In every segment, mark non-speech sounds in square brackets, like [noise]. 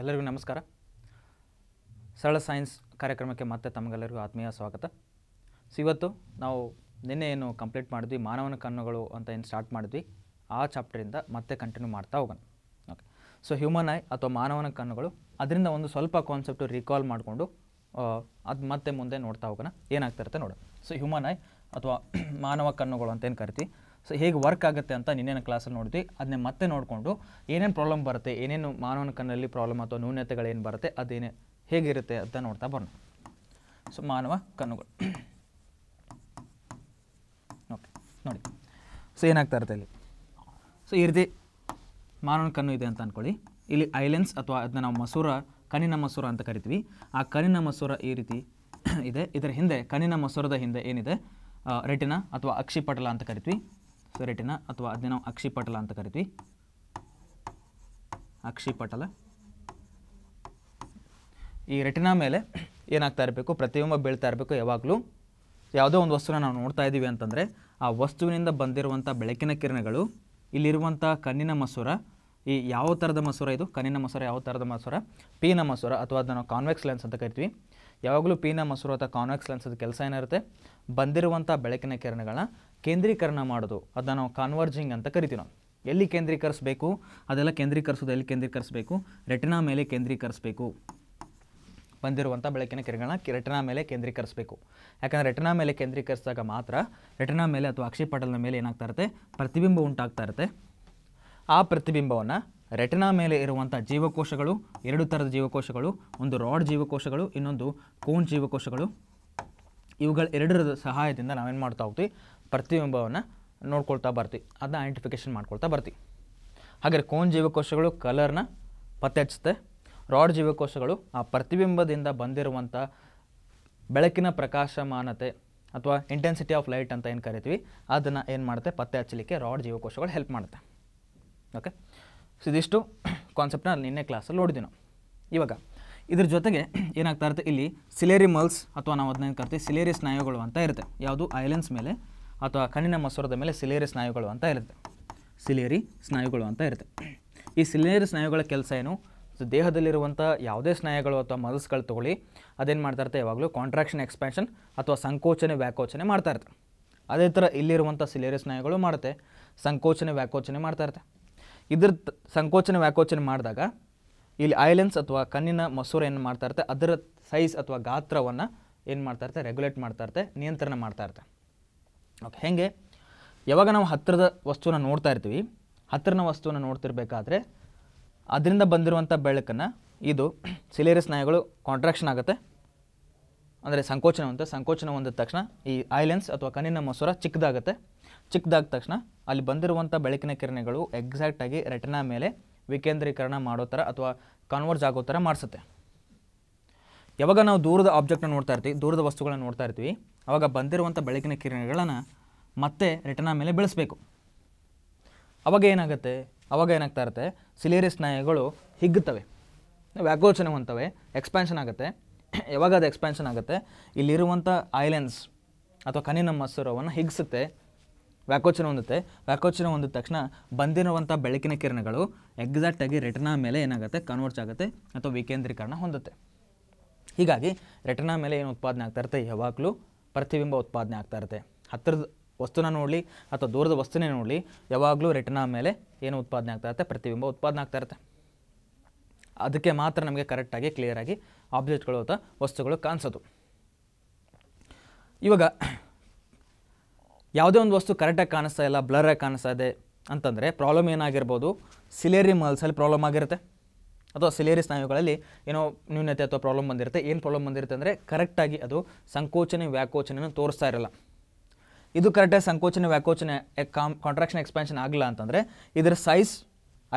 ಎಲ್ಲರಿಗೂ ನಮಸ್ಕಾರ ಸರಳ ಸೈನ್ಸ್ ಕಾರ್ಯಕ್ರಮಕ್ಕೆ ಮತ್ತೆ ತಮಗೆಲ್ಲರಿಗೂ ಆತ್ಮೀಯ ಸ್ವಾಗತ ಸೊ ಇವತ್ತು ನಾವು ನಿನ್ನೆ ಏನು ಕಂಪ್ಲೀಟ್ ಮಾಡಿದ್ವಿ ಮಾನವನ ಕಣ್ಣುಗಳು ಅಂತ ಏನು ಸ್ಟಾರ್ಟ್ ಮಾಡಿದ್ವಿ ಆ ಚಾಪ್ಟರಿಂದ ಮತ್ತೆ ಕಂಟಿನ್ಯೂ ಮಾಡ್ತಾ ಹೋಗೋಣ ಓಕೆ ಸೊ ಹ್ಯೂಮನ್ ಐ ಅಥವಾ ಮಾನವನ ಕಣ್ಣುಗಳು ಅದರಿಂದ ಒಂದು ಸ್ವಲ್ಪ ಕಾನ್ಸೆಪ್ಟು ರೀಕಾಲ್ ಮಾಡಿಕೊಂಡು ಅದು ಮತ್ತೆ ಮುಂದೆ ನೋಡ್ತಾ ಹೋಗೋಣ ಏನಾಗ್ತಿರುತ್ತೆ ನೋಡೋಣ ಸೊ ಹ್ಯೂಮನ್ ಐ ಅಥವಾ [clears throat] ಮಾನವ ಕಣ್ಣುಗಳು ಅಂತ ಏನು ಕರಿತೀವಿ ಸೊ ಹೇಗೆ ವರ್ಕ್ ಆಗುತ್ತೆ ಅಂತ ನಿನ್ನೇನು ಕ್ಲಾಸಲ್ಲಿ ನೋಡ್ತೀವಿ ಅದನ್ನೇ ಮತ್ತೆ ನೋಡಿಕೊಂಡು ಏನೇನು ಪ್ರಾಬ್ಲಮ್ ಬರುತ್ತೆ ಏನೇನು ಮಾನವನ ಕಣ್ಣಲ್ಲಿ ಪ್ರಾಬ್ಲಮ್ ಅಥವಾ ಏನು ಬರುತ್ತೆ ಅದೇನೇ ಹೇಗಿರುತ್ತೆ ಅಂತ ನೋಡ್ತಾ ಬರೋಣ ಸೊ ಮಾನವ ಕಣ್ಣುಗಳು ಓಕೆ ನೋಡಿ ಸೊ ಏನಾಗ್ತಾ ಇರುತ್ತೆ ಇಲ್ಲಿ ಸೊ ಈ ರೀತಿ ಮಾನವನ ಕಣ್ಣು ಇದೆ ಅಂತ ಅಂದ್ಕೊಳ್ಳಿ ಇಲ್ಲಿ ಐಲೆನ್ಸ್ ಅಥವಾ ಅದನ್ನ ನಾವು ಮಸೂರ ಕಣ್ಣಿನ ಮಸೂರ ಅಂತ ಕರಿತೀವಿ ಆ ಕಣ್ಣಿನ ಮಸೂರ ಈ ರೀತಿ [coughs] ಇದೆ ಇದರ ಹಿಂದೆ ಕಣ್ಣಿನ ಮಸೂರದ ಹಿಂದೆ ಏನಿದೆ ರೆಟಿನ ಅಥವಾ ಅಕ್ಷಿಪಟಲ ಅಂತ ಕರಿತೀವಿ ರೆಟಿನ ಅಥವಾ ಅದನ್ನ ನಾವು ಅಕ್ಷಿಪಟಲ ಅಂತ ಕರಿತೀವಿ ಅಕ್ಷಿಪಟಲ ಈ ರೆಟಿನ ಮೇಲೆ ಏನಾಗ್ತಾ ಇರಬೇಕು ಪ್ರತಿಬಿಂಬ ಬೀಳ್ತಾ ಇರಬೇಕು ಯಾವಾಗಲೂ ಯಾವುದೋ ಒಂದು ವಸ್ತುನ ನಾವು ನೋಡ್ತಾ ಇದ್ದೀವಿ ಅಂತಂದರೆ ಆ ವಸ್ತುವಿನಿಂದ ಬಂದಿರುವಂಥ ಬೆಳಕಿನ ಕಿರಣಗಳು ಇಲ್ಲಿರುವಂಥ ಕಣ್ಣಿನ ಮಸೂರ ಈ ಯಾವ ಥರದ ಮಸೂರ ಇದು ಕಣ್ಣಿನ ಮಸೂರ ಯಾವ ಥರದ ಮಸೂರ ಪೀನ ಮಸೂರ ಅಥವಾ ಅದನ್ನು ಕಾನ್ವೆಕ್ಸ್ ಲೆನ್ಸ್ ಅಂತ ಕರಿತೀವಿ ಯಾವಾಗಲೂ ಪೀನ ಮಸೂರ ಅಥವಾ ಕಾನ್ವೆಕ್ಸ್ ಲೆನ್ಸ್ ಕೆಲಸ ಏನಿರುತ್ತೆ ಬಂದಿರುವಂಥ ಬೆಳಕಿನ ಕಿರಣಗಳನ್ನ ಕೇಂದ್ರೀಕರಣ ಮಾಡೋದು ಅದನ್ನ ನಾವು ಕಾನ್ವರ್ಜಿಂಗ್ ಅಂತ ಕರಿತೀವಿ ನಾವು ಎಲ್ಲಿ ಕೇಂದ್ರೀಕರಿಸಬೇಕು ಅದೆಲ್ಲ ಕೇಂದ್ರೀಕರಿಸೋದು ಎಲ್ಲಿ ಕೇಂದ್ರೀಕರಿಸಬೇಕು ರೆಟಿನಾ ಮೇಲೆ ಕೇಂದ್ರೀಕರಿಸಬೇಕು ಬಂದಿರುವಂಥ ಬೆಳಕಿನ ಕಿರಣಗಳನ್ನ ರೆಟಿನಾ ಮೇಲೆ ಕೇಂದ್ರೀಕರಿಸಬೇಕು ಯಾಕಂದರೆ ರೆಟಿನಾ ಮೇಲೆ ಕೇಂದ್ರೀಕರಿಸಿದಾಗ ಮಾತ್ರ ರೆಟನಾ ಮೇಲೆ ಅಥವಾ ಅಕ್ಷಿಪಟಲದ ಮೇಲೆ ಏನಾಗ್ತಾ ಇರುತ್ತೆ ಪ್ರತಿಬಿಂಬ ಉಂಟಾಗ್ತಾ ಇರುತ್ತೆ ಆ ಪ್ರತಿಬಿಂಬವನ್ನು ರೆಟಿನಾ ಮೇಲೆ ಇರುವಂಥ ಜೀವಕೋಶಗಳು ಎರಡು ಥರದ ಜೀವಕೋಶಗಳು ಒಂದು ರಾಡ್ ಜೀವಕೋಶಗಳು ಇನ್ನೊಂದು ಕೋನ್ ಜೀವಕೋಶಗಳು ಇವುಗಳ ಎರಡರ ಸಹಾಯದಿಂದ ನಾವೇನು ಮಾಡ್ತಾ ಹೋಗ್ತೀವಿ ಪ್ರತಿಬಿಂಬವನ್ನು ನೋಡ್ಕೊಳ್ತಾ ಬರ್ತೀವಿ ಅದನ್ನ ಐಡೆಂಟಿಫಿಕೇಶನ್ ಮಾಡ್ಕೊಳ್ತಾ ಬರ್ತೀವಿ ಹಾಗೆ ಕೋನ್ ಜೀವಕೋಶಗಳು ಕಲರ್ನ ಪತ್ತೆ ಹಚ್ಚುತ್ತೆ ರಾಡ್ ಜೀವಕೋಶಗಳು ಆ ಪ್ರತಿಬಿಂಬದಿಂದ ಬಂದಿರುವಂಥ ಬೆಳಕಿನ ಪ್ರಕಾಶಮಾನತೆ ಅಥವಾ ಇಂಟೆನ್ಸಿಟಿ ಆಫ್ ಲೈಟ್ ಅಂತ ಏನು ಕರಿತೀವಿ ಅದನ್ನು ಏನು ಮಾಡುತ್ತೆ ಪತ್ತೆ ಹಚ್ಚಲಿಕ್ಕೆ ರಾಡ್ ಜೀವಕೋಶಗಳು ಹೆಲ್ಪ್ ಮಾಡುತ್ತೆ ಓಕೆ ಸೊ ಇದಿಷ್ಟು ಕಾನ್ಸೆಪ್ಟ್ನ ನಿನ್ನೆ ಕ್ಲಾಸಲ್ಲಿ ನೋಡಿದ್ವಿ ನಾವು ಇವಾಗ ಇದ್ರ ಜೊತೆಗೆ ಏನಾಗ್ತಾ ಇರುತ್ತೆ ಇಲ್ಲಿ ಸಿಲೇರಿ ಮಲ್ಸ್ ಅಥವಾ ನಾವು ಅದನ್ನ ಏನು ಕರಿತೀವಿ ಸಿಲೇರಿ ಸ್ನಾಯುಗಳು ಅಂತ ಇರುತ್ತೆ ಯಾವುದು ಐಲೆನ್ಸ್ ಮೇಲೆ ಅಥವಾ ಕಣ್ಣಿನ ಮಸೂರದ ಮೇಲೆ ಸಿಲೇರಿ ಸ್ನಾಯುಗಳು ಅಂತ ಇರುತ್ತೆ ಸಿಲೇರಿ ಸ್ನಾಯುಗಳು ಅಂತ ಇರುತ್ತೆ ಈ ಸಿಲೇರಿ ಸ್ನಾಯುಗಳ ಕೆಲಸ ಏನು ದೇಹದಲ್ಲಿರುವಂಥ ಯಾವುದೇ ಸ್ನಾಯುಗಳು ಅಥವಾ ಮಸಲ್ಸ್ಗಳು ತೊಗೊಳ್ಳಿ ಅದೇನು ಮಾಡ್ತಾ ಯಾವಾಗಲೂ ಕಾಂಟ್ರಾಕ್ಷನ್ ಎಕ್ಸ್ಪ್ಯಾನ್ಷನ್ ಅಥವಾ ಸಂಕೋಚನೆ ವ್ಯಾಕೋಚನೆ ಮಾಡ್ತಾ ಇರ್ತದೆ ಅದೇ ಥರ ಇಲ್ಲಿರುವಂಥ ಸಿಲೇರಿ ಸ್ನಾಯುಗಳು ಮಾಡುತ್ತೆ ಸಂಕೋಚನೆ ವ್ಯಾಕೋಚನೆ ಮಾಡ್ತಾ ಇರುತ್ತೆ ಇದ್ರ ಸಂಕೋಚನೆ ವ್ಯಾಕೋಚನೆ ಮಾಡಿದಾಗ ಇಲ್ಲಿ ಐಲೆನ್ಸ್ ಅಥವಾ ಕಣ್ಣಿನ ಮಸೂರ ಏನು ಮಾಡ್ತಾ ಇರ್ತದೆ ಅದರ ಸೈಜ್ ಅಥವಾ ಗಾತ್ರವನ್ನು ಏನು ಮಾಡ್ತಾ ರೆಗ್ಯುಲೇಟ್ ಮಾಡ್ತಾ ಇರ್ತೆ ನಿಯಂತ್ರಣ ಮಾಡ್ತಾ ಇರ್ತೆ ಓಕೆ ಹೇಗೆ ಯಾವಾಗ ನಾವು ಹತ್ತಿರದ ವಸ್ತುವನ್ನ ನೋಡ್ತಾ ಇರ್ತೀವಿ ಹತ್ತಿರನ ವಸ್ತುವನ್ನು ನೋಡ್ತಿರ್ಬೇಕಾದ್ರೆ ಅದರಿಂದ ಬಂದಿರುವಂಥ ಬೆಳಕನ್ನು ಇದು ಸಿಲೇರಿಯಸ್ ನಾಯಿಗಳು ಕಾಂಟ್ರಾಕ್ಷನ್ ಆಗುತ್ತೆ ಅಂದರೆ ಸಂಕೋಚನ ಅಂತ ಸಂಕೋಚನ ಹೊಂದಿದ ತಕ್ಷಣ ಈ ಐಲೆನ್ಸ್ ಅಥವಾ ಕಣ್ಣಿನ ಮೊಸರ ಚಿಕ್ಕದಾಗುತ್ತೆ ಚಿಕ್ಕದಾದ ತಕ್ಷಣ ಅಲ್ಲಿ ಬಂದಿರುವಂಥ ಬೆಳಕಿನ ಕಿರಣಗಳು ಎಕ್ಸಾಕ್ಟಾಗಿ ರೆಟನಾ ಮೇಲೆ ವಿಕೇಂದ್ರೀಕರಣ ಮಾಡೋ ಥರ ಅಥವಾ ಕನ್ವರ್ಜ್ ಆಗೋ ಥರ ಮಾಡಿಸುತ್ತೆ ಯಾವಾಗ ನಾವು ದೂರದ ಆಬ್ಜೆಕ್ಟ್ನ ನೋಡ್ತಾ ಇರ್ತೀವಿ ದೂರದ ವಸ್ತುಗಳನ್ನ ನೋಡ್ತಾ ಇರ್ತೀವಿ ಆವಾಗ ಬಂದಿರುವಂಥ ಬೆಳಕಿನ ಕಿರಣಗಳನ್ನು ಮತ್ತೆ ರಿಟರ್ನ ಮೇಲೆ ಬೆಳೆಸಬೇಕು ಅವಾಗ ಏನಾಗುತ್ತೆ ಅವಾಗ ಏನಾಗ್ತಾ ಇರುತ್ತೆ ಸಿಲೇರಿ ಸ್ನಾಯುಗಳು ಹಿಗ್ಗುತ್ತವೆ ವ್ಯಾಕೋಚನೆ ಹೊಂತವೆ ಎಕ್ಸ್ಪ್ಯಾನ್ಷನ್ ಆಗುತ್ತೆ [clears throat] ಯಾವಾಗ ಅದು ಎಕ್ಸ್ಪ್ಯಾನ್ಷನ್ ಆಗುತ್ತೆ ಇಲ್ಲಿರುವಂಥ ಐಲೆನ್ಸ್ ಅಥವಾ ಕನಿನ ಮಸೂರವನ್ನು ಹಿಗ್ಸುತ್ತೆ ವ್ಯಾಕೋಚನ ಹೊಂದುತ್ತೆ ವ್ಯಾಕೋಚನ ಹೊಂದಿದ ತಕ್ಷಣ ಬಂದಿರುವಂಥ ಬೆಳಕಿನ ಕಿರಣಗಳು ಎಕ್ಸಾಕ್ಟಾಗಿ ರಿಟರ್ನ ಮೇಲೆ ಏನಾಗುತ್ತೆ ಕನ್ವರ್ಟ್ಸ್ ಆಗುತ್ತೆ ಅಥವಾ ವಿಕೇಂದ್ರೀಕರಣ ಹೊಂದುತ್ತೆ ಹೀಗಾಗಿ ರೆಟನಾ ಮೇಲೆ ಏನು ಉತ್ಪಾದನೆ ಆಗ್ತಾ ಇರುತ್ತೆ ಯಾವಾಗಲೂ ಪ್ರತಿಬಿಂಬ ಉತ್ಪಾದನೆ ಆಗ್ತಾ ಇರುತ್ತೆ ಹತ್ತಿರದ ವಸ್ತುನ ನೋಡಲಿ ಅಥವಾ ದೂರದ ವಸ್ತುನೇ ನೋಡಲಿ ಯಾವಾಗಲೂ ರೆಟನಾ ಮೇಲೆ ಏನು ಉತ್ಪಾದನೆ ಆಗ್ತಾ ಇರುತ್ತೆ ಪ್ರತಿಬಿಂಬ ಉತ್ಪಾದನೆ ಆಗ್ತಾ ಇರುತ್ತೆ ಅದಕ್ಕೆ ಮಾತ್ರ ನಮಗೆ ಕರೆಕ್ಟಾಗಿ ಕ್ಲಿಯರಾಗಿ ಆಬ್ಜೆಕ್ಟ್ಗಳು ಅಥವಾ ವಸ್ತುಗಳು ಕಾಣಿಸೋದು ಇವಾಗ ಯಾವುದೇ ಒಂದು ವಸ್ತು ಕರೆಕ್ಟಾಗಿ ಕಾಣಿಸ್ತಾ ಇಲ್ಲ ಬ್ಲರಾಗಿ ಕಾಣಿಸ್ತಾ ಇದೆ ಅಂತಂದರೆ ಪ್ರಾಬ್ಲಮ್ ಏನಾಗಿರ್ಬೋದು ಸಿಲೇರಿ ಮಲ್ಸಲ್ಲಿ ಪ್ರಾಬ್ಲಮ್ ಆಗಿರುತ್ತೆ ಅಥವಾ ಸಿಲೇರಿ ಸ್ನಾಯುಗಳಲ್ಲಿ ಏನೋ ನ್ಯೂನತೆ ಅಥವಾ ಪ್ರಾಬ್ಲಮ್ ಬಂದಿರುತ್ತೆ ಏನು ಪ್ರಾಬ್ಲಮ್ ಬಂದಿರುತ್ತೆ ಅಂದರೆ ಕರೆಕ್ಟಾಗಿ ಅದು ಸಂಕೋಚನೆ ವ್ಯಾಕೋಚನೆಯನ್ನು ತೋರಿಸ್ತಾ ಇರಲ್ಲ ಇದು ಕರೆಕ್ಟಾಗಿ ಸಂಕೋಚನೆ ವ್ಯಾಕೋಚನೆ ಕಾಮ್ ಕಾಂಟ್ರಾಕ್ಷನ್ ಎಕ್ಸ್ಪ್ಯಾನ್ಷನ್ ಆಗಲ್ಲ ಅಂತಂದರೆ ಇದರ ಸೈಜ್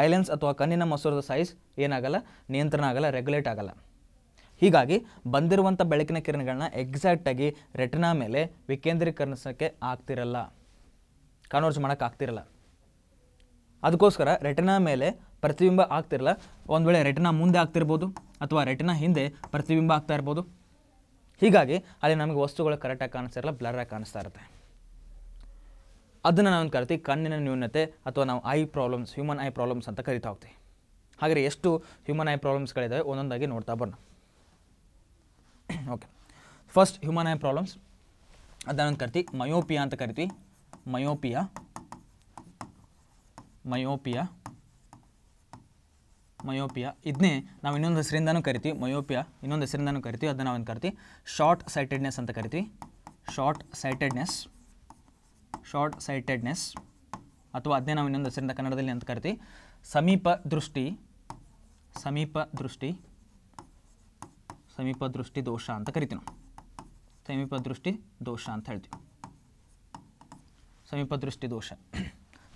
ಐಲೆನ್ಸ್ ಅಥವಾ ಕಣ್ಣಿನ ಮಸೂರದ ಸೈಜ್ ಏನಾಗಲ್ಲ ನಿಯಂತ್ರಣ ಆಗಲ್ಲ ರೆಗ್ಯುಲೇಟ್ ಆಗಲ್ಲ ಹೀಗಾಗಿ ಬಂದಿರುವಂಥ ಬೆಳಕಿನ ಕಿರಣಗಳನ್ನ ಎಕ್ಸಾಕ್ಟಾಗಿ ರೆಟನಾ ಮೇಲೆ ವಿಕೇಂದ್ರೀಕರಿಸೋಕ್ಕೆ ಆಗ್ತಿರಲ್ಲ ಕನ್ವರ್ಜ್ ಮಾಡೋಕ್ಕಾಗ್ತಿರಲ್ಲ ಅದಕ್ಕೋಸ್ಕರ ರೆಟನಾ ಮೇಲೆ ಪ್ರತಿಬಿಂಬ ಆಗ್ತಿರಲ್ಲ ಒಂದು ವೇಳೆ ರೆಟಿನ ಮುಂದೆ ಆಗ್ತಿರ್ಬೋದು ಅಥವಾ ರೆಟಿನ ಹಿಂದೆ ಪ್ರತಿಬಿಂಬ ಆಗ್ತಾ ಇರ್ಬೋದು ಹೀಗಾಗಿ ಅಲ್ಲಿ ನಮಗೆ ವಸ್ತುಗಳು ಕರೆಕ್ಟಾಗಿ ಕಾಣಿಸ್ತಿರಲ್ಲ ಬ್ಲರಾಗಿ ಕಾಣಿಸ್ತಾ ಇರುತ್ತೆ ಅದನ್ನು ನಾವೊಂದು ಕರಿತೀವಿ ಕಣ್ಣಿನ ನ್ಯೂನತೆ ಅಥವಾ ನಾವು eye problems human eye problems ಅಂತ ಕರಿತಾ ಹೋಗ್ತೀವಿ ಹಾಗಾದರೆ ಎಷ್ಟು ಹ್ಯೂಮನ್ ಐ ಪ್ರಾಬ್ಲಮ್ಸ್ಗಳಿದ್ದಾವೆ ಒಂದೊಂದಾಗಿ ನೋಡ್ತಾ ಬರೋಣ okay first human eye problems ಅದನ್ನೊಂದು ಕರಿತೀವಿ ಮಯೋಪಿಯಾ ಅಂತ ಕರಿತೀವಿ ಮಯೋಪಿಯಾ ಮಯೋಪಿಯಾ ಮಯೋಪಿಯಾ ಇದನ್ನೇ ನಾವು ಇನ್ನೊಂದು ಹೆಸರಿಂದನೂ ಕರಿತೀವಿ ಮಯೋಪಿಯಾ ಇನ್ನೊಂದು ಹೆಸರಿಂದನೂ ಕರಿತೀವಿ ಅದನ್ನು ನಾವೇನು ಕರಿತೀವಿ ಶಾರ್ಟ್ ಸೈಟೆಡ್ನೆಸ್ ಅಂತ ಕರಿತೀವಿ ಶಾರ್ಟ್ ಸೈಟೆಡ್ನೆಸ್ ಶಾರ್ಟ್ ಸೈಟೆಡ್ನೆಸ್ ಅಥವಾ ಅದನ್ನೇ ನಾವು ಇನ್ನೊಂದು ಹೆಸರಿಂದ ಕನ್ನಡದಲ್ಲಿ ಅಂತ ಕರಿತೀವಿ ಸಮೀಪ ದೃಷ್ಟಿ ಸಮೀಪ ದೃಷ್ಟಿ ಸಮೀಪ ದೃಷ್ಟಿ ದೋಷ ಅಂತ ಕರಿತೀವಿ ನಾವು ಸಮೀಪ ದೃಷ್ಟಿ ದೋಷ ಅಂತ ಹೇಳ್ತೀವಿ ಸಮೀಪ ದೃಷ್ಟಿ ದೋಷ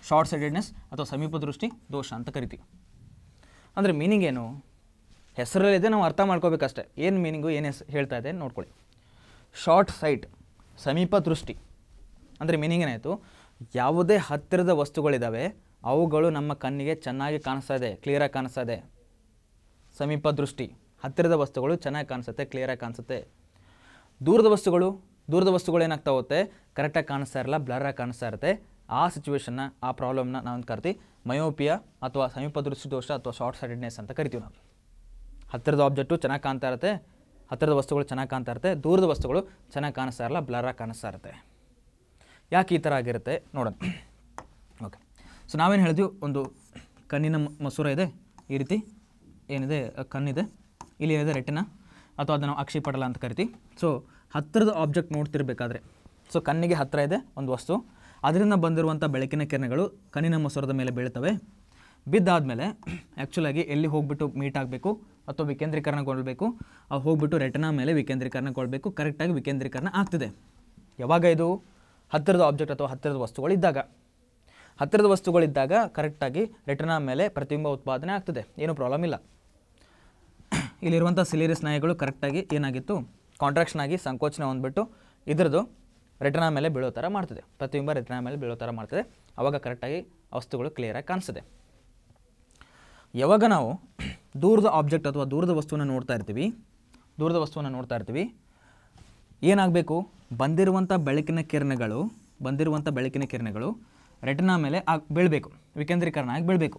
ಶಾರ್ಟ್ ಸೈಟೆಡ್ನೆಸ್ ಅಥವಾ ಸಮೀಪ ದೃಷ್ಟಿ ದೋಷ ಅಂತ ಕರಿತೀವಿ ಅಂದರೆ ಮೀನಿಂಗ್ ಏನು ಹೆಸರಲ್ಲಿದೆ ನಾವು ಅರ್ಥ ಮಾಡ್ಕೋಬೇಕಷ್ಟೆ ಏನು ಮೀನಿಂಗು ಏನು ಹೆಸ್ ಹೇಳ್ತಾ ಇದೆ ನೋಡ್ಕೊಳ್ಳಿ ಶಾರ್ಟ್ ಸೈಟ್ ಸಮೀಪ ದೃಷ್ಟಿ ಅಂದರೆ ಮೀನಿಂಗ್ ಏನಾಯಿತು ಯಾವುದೇ ಹತ್ತಿರದ ವಸ್ತುಗಳಿದ್ದಾವೆ ಅವುಗಳು ನಮ್ಮ ಕಣ್ಣಿಗೆ ಚೆನ್ನಾಗಿ ಕಾಣಿಸ್ತಾ ಇದೆ ಕ್ಲಿಯರಾಗಿ ಕಾಣಿಸ್ತಾ ಇದೆ ಸಮೀಪ ದೃಷ್ಟಿ ಹತ್ತಿರದ ವಸ್ತುಗಳು ಚೆನ್ನಾಗಿ ಕಾಣಿಸುತ್ತೆ ಕ್ಲಿಯರಾಗಿ ಕಾಣಿಸುತ್ತೆ ದೂರದ ವಸ್ತುಗಳು ದೂರದ ವಸ್ತುಗಳು ಏನಾಗ್ತಾ ಹೋಗುತ್ತೆ ಕರೆಕ್ಟಾಗಿ ಕಾಣಿಸ್ತಾ ಇರಲ್ಲ ಬ್ಲರಾಗಿ ಕಾಣಿಸ್ತಾ ಇರುತ್ತೆ ಆ ಸಿಚುವೇಶನ್ನ ಆ ಪ್ರಾಬ್ಲಮ್ನ ನಾವೊಂದು ಕರಿತೀವಿ ಮಯೋಪಿಯಾ ಅಥವಾ ಸಮೀಪ ದೃಷ್ಟಿದೋಷ ಅಥವಾ ಶಾರ್ಟ್ ಸೈಟೆಡ್ನೆಸ್ ಅಂತ ಕರಿತೀವಿ ನಾವು ಹತ್ತಿರದ ಆಬ್ಜೆಕ್ಟು ಚೆನ್ನಾಗಿ ಕಾಣ್ತಾ ಇರುತ್ತೆ ಹತ್ತಿರದ ವಸ್ತುಗಳು ಚೆನ್ನಾಗಿ ಕಾಣ್ತಾ ಇರುತ್ತೆ ದೂರದ ವಸ್ತುಗಳು ಚೆನ್ನಾಗಿ ಕಾಣಿಸ್ತಾ ಇರಲ್ಲ ಬ್ಲರಾಗಿ ಕಾಣಿಸ್ತಾ ಇರುತ್ತೆ ಯಾಕೆ ಈ ಥರ ಆಗಿರುತ್ತೆ ನೋಡೋಣ ಓಕೆ ಸೊ ನಾವೇನು ಹೇಳಿದ್ವಿ ಒಂದು ಕಣ್ಣಿನ ಮಸೂರ ಇದೆ ಈ ರೀತಿ ಏನಿದೆ ಕಣ್ಣಿದೆ ಇಲ್ಲಿ ಏನಿದೆ ರೆಟಿನ ಅಥವಾ ಅದನ್ನು ನಾವು ಅಕ್ಷಿಪಟಲ ಅಂತ ಕರಿತೀವಿ ಸೊ ಹತ್ತಿರದ ಆಬ್ಜೆಕ್ಟ್ ನೋಡ್ತಿರ್ಬೇಕಾದ್ರೆ ಸೊ ಕಣ್ಣಿಗೆ ಹತ್ತಿರ ಇದೆ ಒಂದು ವಸ್ತು ಅದರಿಂದ ಬಂದಿರುವಂಥ ಬೆಳಕಿನ ಕಿರಣಗಳು ಕಣ್ಣಿನ ಮಸೂರದ ಮೇಲೆ ಬೀಳ್ತವೆ ಬಿದ್ದಾದಮೇಲೆ ಆ್ಯಕ್ಚುಲಾಗಿ ಎಲ್ಲಿ ಹೋಗ್ಬಿಟ್ಟು ಮೀಟ್ ಆಗಬೇಕು ಅಥವಾ ವಿಕೇಂದ್ರೀಕರಣಗೊಳ್ಬೇಕು ಅವು ಹೋಗ್ಬಿಟ್ಟು ರೆಟನಾ ಮೇಲೆ ವಿಕೇಂದ್ರೀಕರಣಗೊಳ್ಬೇಕು ಕರೆಕ್ಟಾಗಿ ವಿಕೇಂದ್ರೀಕರಣ ಆಗ್ತಿದೆ ಯಾವಾಗ ಇದು ಹತ್ತಿರದ ಆಬ್ಜೆಕ್ಟ್ ಅಥವಾ ಹತ್ತಿರದ ವಸ್ತುಗಳಿದ್ದಾಗ ಹತ್ತಿರದ ವಸ್ತುಗಳಿದ್ದಾಗ ಕರೆಕ್ಟಾಗಿ ರೆಟನಾ ಮೇಲೆ ಪ್ರತಿಬಿಂಬ ಉತ್ಪಾದನೆ ಆಗ್ತದೆ ಏನೂ ಪ್ರಾಬ್ಲಮ್ ಇಲ್ಲ ಇಲ್ಲಿರುವಂಥ ಸಿಲೇರಿಯಸ್ ಸ್ನಾಯುಗಳು ಕರೆಕ್ಟಾಗಿ ಏನಾಗಿತ್ತು ಕಾಂಟ್ರಾಕ್ಷನ್ ಆಗಿ ಸಂಕೋಚನ ಹೊಂದ್ಬಿಟ್ಟು ಇದ್ರದ್ದು ರೆಟನ ಮೇಲೆ ಬೀಳೋ ಥರ ಮಾಡ್ತದೆ ಪ್ರತಿಬಿಂಬ ರೆಟನ ಮೇಲೆ ಬೀಳೋ ಥರ ಮಾಡ್ತದೆ ಆವಾಗ ಕರೆಕ್ಟಾಗಿ ವಸ್ತುಗಳು ಕ್ಲಿಯರಾಗಿ ಕಾಣಿಸ್ತದೆ ಯಾವಾಗ ನಾವು ದೂರದ ಆಬ್ಜೆಕ್ಟ್ ಅಥವಾ ದೂರದ ವಸ್ತುವನ್ನು ನೋಡ್ತಾ ಇರ್ತೀವಿ ದೂರದ ವಸ್ತುವನ್ನು ನೋಡ್ತಾ ಇರ್ತೀವಿ ಏನಾಗಬೇಕು ಬಂದಿರುವಂಥ ಬೆಳಕಿನ ಕಿರಣಗಳು ಬಂದಿರುವಂಥ ಬೆಳಕಿನ ಕಿರಣಗಳು ರೆಟನ ಮೇಲೆ ಆಗಿ ಬೀಳಬೇಕು ವಿಕೇಂದ್ರೀಕರಣ ಆಗಿ ಬೀಳಬೇಕು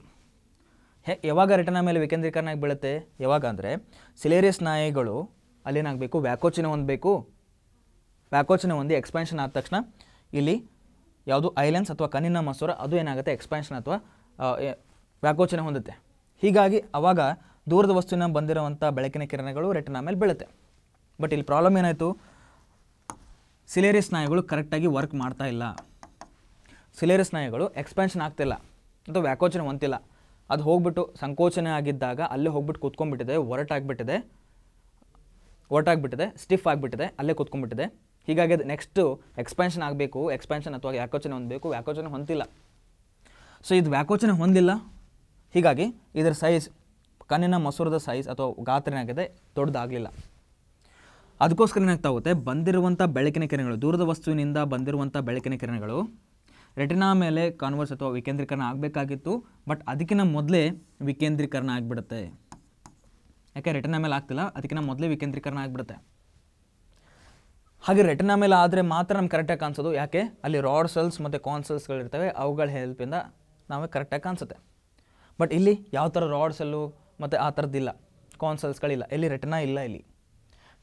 ಹೇ ಯಾವಾಗ ರೆಟನ ಮೇಲೆ ವಿಕೇಂದ್ರೀಕರಣ ಆಗಿ ಬೀಳುತ್ತೆ ಯಾವಾಗ ಅಂದರೆ ಸಿಲೇರಿಯಸ್ ನಾಯಿಗಳು ಅಲ್ಲೇನಾಗಬೇಕು ವ್ಯಾಕೋಚನ ಹೊಂದಬೇಕು ವ್ಯಾಕೋಚನೆ ಹೊಂದಿ ಎಕ್ಸ್ಪ್ಯಾನ್ಷನ್ ಆದ ತಕ್ಷಣ ಇಲ್ಲಿ ಯಾವುದು ಐಲೆನ್ಸ್ ಅಥವಾ ಕಣ್ಣಿನ ಮಸೂರ ಅದು ಏನಾಗುತ್ತೆ ಎಕ್ಸ್ಪ್ಯಾನ್ಷನ್ ಅಥವಾ ವ್ಯಾಕೋಚನೆ ಹೊಂದುತ್ತೆ ಹೀಗಾಗಿ ಅವಾಗ ದೂರದ ವಸ್ತುವಿನ ಬಂದಿರುವಂಥ ಬೆಳಕಿನ ಕಿರಣಗಳು ರೆಟಿನ ಮೇಲೆ ಬೀಳುತ್ತೆ ಬಟ್ ಇಲ್ಲಿ ಪ್ರಾಬ್ಲಮ್ ಏನಾಯಿತು ಸಿಲೇರಿ ಸ್ನಾಯುಗಳು ಕರೆಕ್ಟಾಗಿ ವರ್ಕ್ ಮಾಡ್ತಾ ಇಲ್ಲ ಸಿಲೇರಿ ಸ್ನಾಯುಗಳು ಎಕ್ಸ್ಪ್ಯಾನ್ಷನ್ ಆಗ್ತಿಲ್ಲ ಅಥವಾ ವ್ಯಾಕೋಚನೆ ಹೊಂತಿಲ್ಲ ಅದು ಹೋಗ್ಬಿಟ್ಟು ಸಂಕೋಚನೆ ಆಗಿದ್ದಾಗ ಅಲ್ಲೇ ಹೋಗ್ಬಿಟ್ಟು ಕೂತ್ಕೊಂಡ್ಬಿಟ್ಟಿದೆ ಒರಟಾಗ್ಬಿಟ್ಟಿದೆ ಒರಟಾಗಿಬಿಟ್ಟಿದೆ ಸ್ಟಿಫ್ ಆಗಿಬಿಟ್ಟಿದೆ ಅಲ್ಲೇ ಕೂತ್ಕೊಂಡ್ಬಿಟ್ಟಿದೆ ಹೀಗಾಗಿ ಅದು ನೆಕ್ಸ್ಟು ಎಕ್ಸ್ಪ್ಯಾನ್ಷನ್ ಆಗಬೇಕು ಎಕ್ಸ್ಪ್ಯಾನ್ಷನ್ ಅಥವಾ ವ್ಯಾಕೋಚನೆ ಹೊಂದಬೇಕು ವ್ಯಾಕೋಚನೆ ಹೊಂದಿಲ್ಲ ಸೊ ಇದು ವ್ಯಾಕೋಚನೆ ಹೊಂದಿಲ್ಲ ಹೀಗಾಗಿ ಇದರ ಸೈಜ್ ಕಣ್ಣಿನ ಮಸೂರದ ಸೈಜ್ ಅಥವಾ ಗಾತ್ರ ಏನಾಗಿದೆ ದೊಡ್ಡದಾಗಲಿಲ್ಲ ಅದಕ್ಕೋಸ್ಕರ ಹೋಗುತ್ತೆ ಬಂದಿರುವಂಥ ಬೆಳಕಿನ ಕಿರಣಗಳು ದೂರದ ವಸ್ತುವಿನಿಂದ ಬಂದಿರುವಂಥ ಬೆಳಕಿನ ಕಿರಣಗಳು ರೆಟಿನಾ ಮೇಲೆ ಕಾನ್ವರ್ಸ್ ಅಥವಾ ವಿಕೇಂದ್ರೀಕರಣ ಆಗಬೇಕಾಗಿತ್ತು ಬಟ್ ಅದಕ್ಕಿಂತ ಮೊದಲೇ ವಿಕೇಂದ್ರೀಕರಣ ಆಗಿಬಿಡುತ್ತೆ ಯಾಕೆ ರೆಟಿನಾ ಮೇಲೆ ಆಗ್ತಿಲ್ಲ ಅದಕ್ಕಿಂತ ಮೊದಲೇ ವಿಕೇಂದ್ರೀಕರಣ ಆಗಿಬಿಡುತ್ತೆ ಹಾಗೆ ರೆಟನ ಮೇಲೆ ಆದರೆ ಮಾತ್ರ ನಮ್ಗೆ ಕರೆಕ್ಟಾಗಿ ಕಾಣಿಸೋದು ಯಾಕೆ ಅಲ್ಲಿ ರಾಡ್ ಸೆಲ್ಸ್ ಮತ್ತು ಕಾನ್ ಸೆಲ್ಸ್ಗಳಿರ್ತವೆ ಅವುಗಳ ಹೆಲ್ಪಿಂದ ನಮಗೆ ಕರೆಕ್ಟಾಗಿ ಕಾಣಿಸುತ್ತೆ ಬಟ್ ಇಲ್ಲಿ ಯಾವ ಥರ ರಾಡ್ ಸೆಲ್ಲು ಮತ್ತು ಆ ಥರದ್ದಿಲ್ಲ ಕಾನ್ ಸೆಲ್ಸ್ಗಳಿಲ್ಲ ಇಲ್ಲಿ ರೆಟನ ಇಲ್ಲ ಇಲ್ಲಿ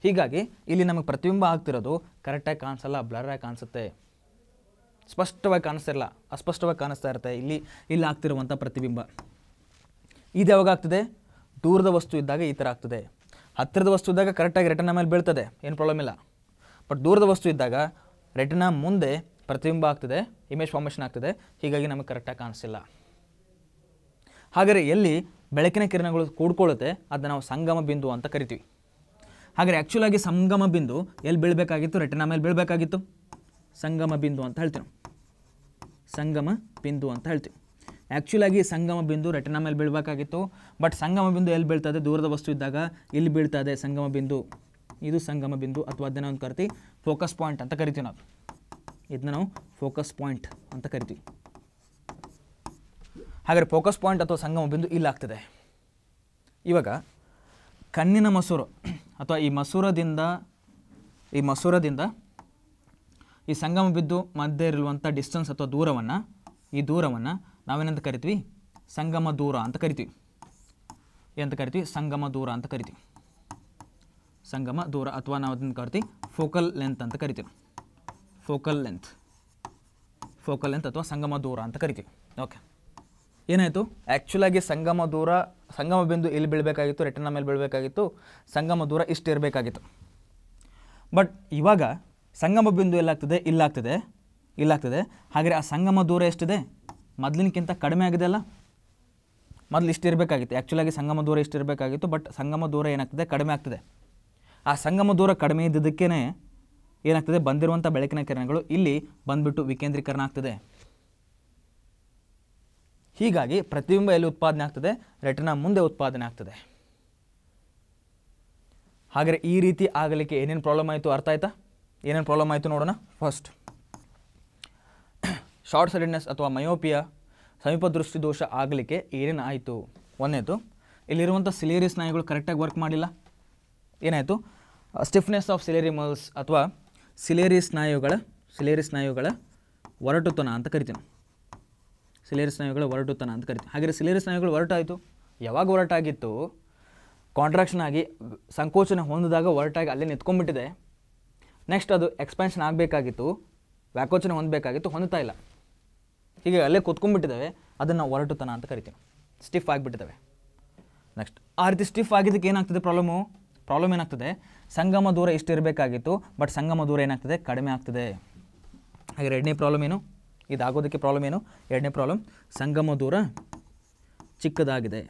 ಹೀಗಾಗಿ ಇಲ್ಲಿ ನಮಗೆ ಪ್ರತಿಬಿಂಬ ಆಗ್ತಿರೋದು ಕರೆಕ್ಟಾಗಿ ಕಾಣಿಸಲ್ಲ ಬ್ಲರಾಗಿ ಕಾಣಿಸುತ್ತೆ ಸ್ಪಷ್ಟವಾಗಿ ಕಾಣಿಸ್ತಿರಲ್ಲ ಅಸ್ಪಷ್ಟವಾಗಿ ಕಾಣಿಸ್ತಾ ಇರುತ್ತೆ ಇಲ್ಲಿ ಇಲ್ಲಿ ಆಗ್ತಿರುವಂಥ ಪ್ರತಿಬಿಂಬ ಇದು ಯಾವಾಗ ಆಗ್ತದೆ ದೂರದ ವಸ್ತು ಇದ್ದಾಗ ಈ ಥರ ಆಗ್ತದೆ ಹತ್ತಿರದ ವಸ್ತು ಇದ್ದಾಗ ಕರೆಕ್ಟಾಗಿ ರೆಟನ್ ಮೇಲೆ ಬೀಳ್ತದೆ ಏನು ಪ್ರಾಬ್ಲಮ್ ಇಲ್ಲ ಬಟ್ ದೂರದ ವಸ್ತು ಇದ್ದಾಗ ರೆಟಿನಾ ಮುಂದೆ ಪ್ರತಿಬಿಂಬ ಆಗ್ತದೆ ಇಮೇಜ್ ಫಾರ್ಮೇಷನ್ ಆಗ್ತದೆ ಹೀಗಾಗಿ ನಮಗೆ ಕರೆಕ್ಟಾಗಿ ಕಾಣಿಸಿಲ್ಲ ಹಾಗೆ ಎಲ್ಲಿ ಬೆಳಕಿನ ಕಿರಣಗಳು ಕೂಡ್ಕೊಳ್ಳುತ್ತೆ ಅದನ್ನು ನಾವು ಸಂಗಮ ಬಿಂದು ಅಂತ ಕರಿತೀವಿ ಹಾಗರೆ ಆ್ಯಕ್ಚುಲಾಗಿ ಸಂಗಮ ಬಿಂದು ಎಲ್ಲಿ ಬೀಳಬೇಕಾಗಿತ್ತು ರೆಟಿನಾ ಮೇಲೆ ಬೀಳಬೇಕಾಗಿತ್ತು ಸಂಗಮ ಬಿಂದು ಅಂತ ಹೇಳ್ತೀವಿ ಸಂಗಮ ಬಿಂದು ಅಂತ ಹೇಳ್ತೀವಿ ಆ್ಯಕ್ಚುಲಾಗಿ ಸಂಗಮ ಬಿಂದು ರೆಟಿನಾ ಮೇಲೆ ಬೀಳಬೇಕಾಗಿತ್ತು ಬಟ್ ಸಂಗಮ ಬಿಂದು ಎಲ್ಲಿ ಬೀಳ್ತದೆ ದೂರದ ವಸ್ತು ಇದ್ದಾಗ ಇಲ್ಲಿ ಬೀಳ್ತದೆ ಸಂಗಮ ಬಿಂದು ಇದು ಸಂಗಮ ಬಿಂದು ಅಥವಾ ಅದನ್ನ ಒಂದು ಕರಿತೀವಿ ಫೋಕಸ್ ಪಾಯಿಂಟ್ ಅಂತ ಕರಿತೀವಿ ನಾವು ಇದನ್ನ ನಾವು ಫೋಕಸ್ ಪಾಯಿಂಟ್ ಅಂತ ಕರಿತೀವಿ ಹಾಗಾದರೆ ಫೋಕಸ್ ಪಾಯಿಂಟ್ ಅಥವಾ ಸಂಗಮ ಬಿಂದು ಇಲ್ಲಾಗ್ತದೆ ಇವಾಗ ಕಣ್ಣಿನ ಮಸೂರು ಅಥವಾ ಈ ಮಸೂರದಿಂದ ಈ ಮಸೂರದಿಂದ ಈ ಸಂಗಮ ಬಿದ್ದು ಮಧ್ಯೆ ಇರುವಂಥ ಡಿಸ್ಟೆನ್ಸ್ ಅಥವಾ ದೂರವನ್ನು ಈ ದೂರವನ್ನು ನಾವೇನಂತ ಕರಿತೀವಿ ಸಂಗಮ ದೂರ ಅಂತ ಕರಿತೀವಿ ಏನಂತ ಕರಿತೀವಿ ಸಂಗಮ ದೂರ ಅಂತ ಕರಿತೀವಿ ಸಂಗಮ ದೂರ ಅಥವಾ ನಾವು ಅದನ್ನು ಕರಿತೀವಿ ಫೋಕಲ್ ಲೆಂತ್ ಅಂತ ಕರಿತೀವಿ ಫೋಕಲ್ ಲೆಂತ್ ಫೋಕಲ್ ಲೆಂತ್ ಅಥವಾ ಸಂಗಮ ದೂರ ಅಂತ ಕರಿತೀವಿ ಓಕೆ ಏನಾಯಿತು ಆ್ಯಕ್ಚುಲಾಗಿ ಸಂಗಮ ದೂರ ಸಂಗಮ ಬಿಂದು ಇಲ್ಲಿ ಬೀಳಬೇಕಾಗಿತ್ತು ರೆಟನ ಮೇಲೆ ಬೀಳಬೇಕಾಗಿತ್ತು ಸಂಗಮ ದೂರ ಇಷ್ಟು ಇರಬೇಕಾಗಿತ್ತು ಬಟ್ ಇವಾಗ ಸಂಗಮ ಬಿಂದು ಎಲ್ಲಾಗ್ತದೆ ಇಲ್ಲಾಗ್ತದೆ ಇಲ್ಲಾಗ್ತದೆ ಹಾಗೆ ಆ ಸಂಗಮ ದೂರ ಎಷ್ಟಿದೆ ಮೊದಲಿನಕ್ಕಿಂತ ಕಡಿಮೆ ಆಗಿದೆ ಅಲ್ಲ ಮೊದಲು ಇಷ್ಟು ಇರಬೇಕಾಗಿತ್ತು ಆ್ಯಕ್ಚುಲಾಗಿ ಸಂಗಮ ದೂರ ಇಷ್ಟು ಇರಬೇಕಾಗಿತ್ತು ಬಟ್ ಸಂಗಮ ದೂರ ಏನಾಗ್ತದೆ ಕಡಿಮೆ ಆಗ್ತದೆ ಆ ಸಂಗಮ ದೂರ ಕಡಿಮೆ ಇದ್ದದಕ್ಕೇ ಏನಾಗ್ತದೆ ಬಂದಿರುವಂಥ ಬೆಳಕಿನ ಕಿರಣಗಳು ಇಲ್ಲಿ ಬಂದ್ಬಿಟ್ಟು ವಿಕೇಂದ್ರೀಕರಣ ಆಗ್ತದೆ ಹೀಗಾಗಿ ಪ್ರತಿಬಿಂಬ ಎಲ್ಲಿ ಉತ್ಪಾದನೆ ಆಗ್ತದೆ ರೆಟನ ಮುಂದೆ ಉತ್ಪಾದನೆ ಆಗ್ತದೆ ಹಾಗಾದರೆ ಈ ರೀತಿ ಆಗಲಿಕ್ಕೆ ಏನೇನು ಪ್ರಾಬ್ಲಮ್ ಆಯಿತು ಅರ್ಥ ಆಯ್ತಾ ಏನೇನು ಪ್ರಾಬ್ಲಮ್ ಆಯಿತು ನೋಡೋಣ ಫಸ್ಟ್ ಶಾರ್ಟ್ ಸೈಟೆಡ್ನೆಸ್ ಅಥವಾ ಮಯೋಪಿಯಾ ಸಮೀಪ ದೃಷ್ಟಿದೋಷ ಆಗಲಿಕ್ಕೆ ಏನೇನು ಆಯಿತು ಒಂದೇದು ಇಲ್ಲಿರುವಂಥ ಸಿಲೇರಿಯಸ್ ನಾಯಿಗಳು ಕರೆಕ್ಟಾಗಿ ವರ್ಕ್ ಮಾಡಿಲ್ಲ ಏನಾಯಿತು ಸ್ಟಿಫ್ನೆಸ್ ಆಫ್ ಸಿಲೇರಿ ಮಲ್ಸ್ ಅಥವಾ ಸಿಲೇರಿ ಸ್ನಾಯುಗಳ ಸಿಲೇರಿ ಸ್ನಾಯುಗಳ ಒರಟುತನ ಅಂತ ಕರಿತೀನಿ ಸಿಲೇರಿ ಸ್ನಾಯುಗಳ ಒರಟುತನ ಅಂತ ಕರಿತೀನಿ ಹಾಗೆ ಸಿಲೇರಿ ಸ್ನಾಯುಗಳು ಹೊರಟಾಯಿತು ಯಾವಾಗ ಒರಟಾಗಿತ್ತು ಕಾಂಟ್ರಾಕ್ಷನ್ ಆಗಿ ಸಂಕೋಚನ ಹೊಂದಿದಾಗ ಒರಟಾಗಿ ಅಲ್ಲೇ ನಿಂತ್ಕೊಂಡ್ಬಿಟ್ಟಿದೆ ನೆಕ್ಸ್ಟ್ ಅದು ಎಕ್ಸ್ಪ್ಯಾನ್ಷನ್ ಆಗಬೇಕಾಗಿತ್ತು ವ್ಯಾಕೋಚನ ಹೊಂದಬೇಕಾಗಿತ್ತು ಹೊಂದುತ್ತಾ ಇಲ್ಲ ಹೀಗೆ ಅಲ್ಲೇ ಕೂತ್ಕೊಂಡ್ಬಿಟ್ಟಿದ್ದಾವೆ ಅದನ್ನು ಒರಟುತನ ಅಂತ ಕರಿತೀನಿ ಸ್ಟಿಫ್ ಆಗಿಬಿಟ್ಟಿದ್ದಾವೆ ನೆಕ್ಸ್ಟ್ ಆ ರೀತಿ ಸ್ಟಿಫ್ ಆಗಿದ್ದಕ್ಕೆ ಏನಾಗ್ತದೆ ಪ್ರಾಬ್ಲಮು ಪ್ರಾಬ್ಲಮ್ ಏನಾಗ್ತದೆ ಸಂಗಮ ದೂರ ಇಷ್ಟು ಇರಬೇಕಾಗಿತ್ತು ಬಟ್ ಸಂಗಮ ದೂರ ಏನಾಗ್ತದೆ ಕಡಿಮೆ ಆಗ್ತದೆ ಹಾಗೆ ಎರಡನೇ ಪ್ರಾಬ್ಲಮ್ ಏನು ಇದಾಗೋದಕ್ಕೆ ಪ್ರಾಬ್ಲಮ್ ಏನು ಎರಡನೇ ಪ್ರಾಬ್ಲಮ್ ಸಂಗಮ ದೂರ ಚಿಕ್ಕದಾಗಿದೆ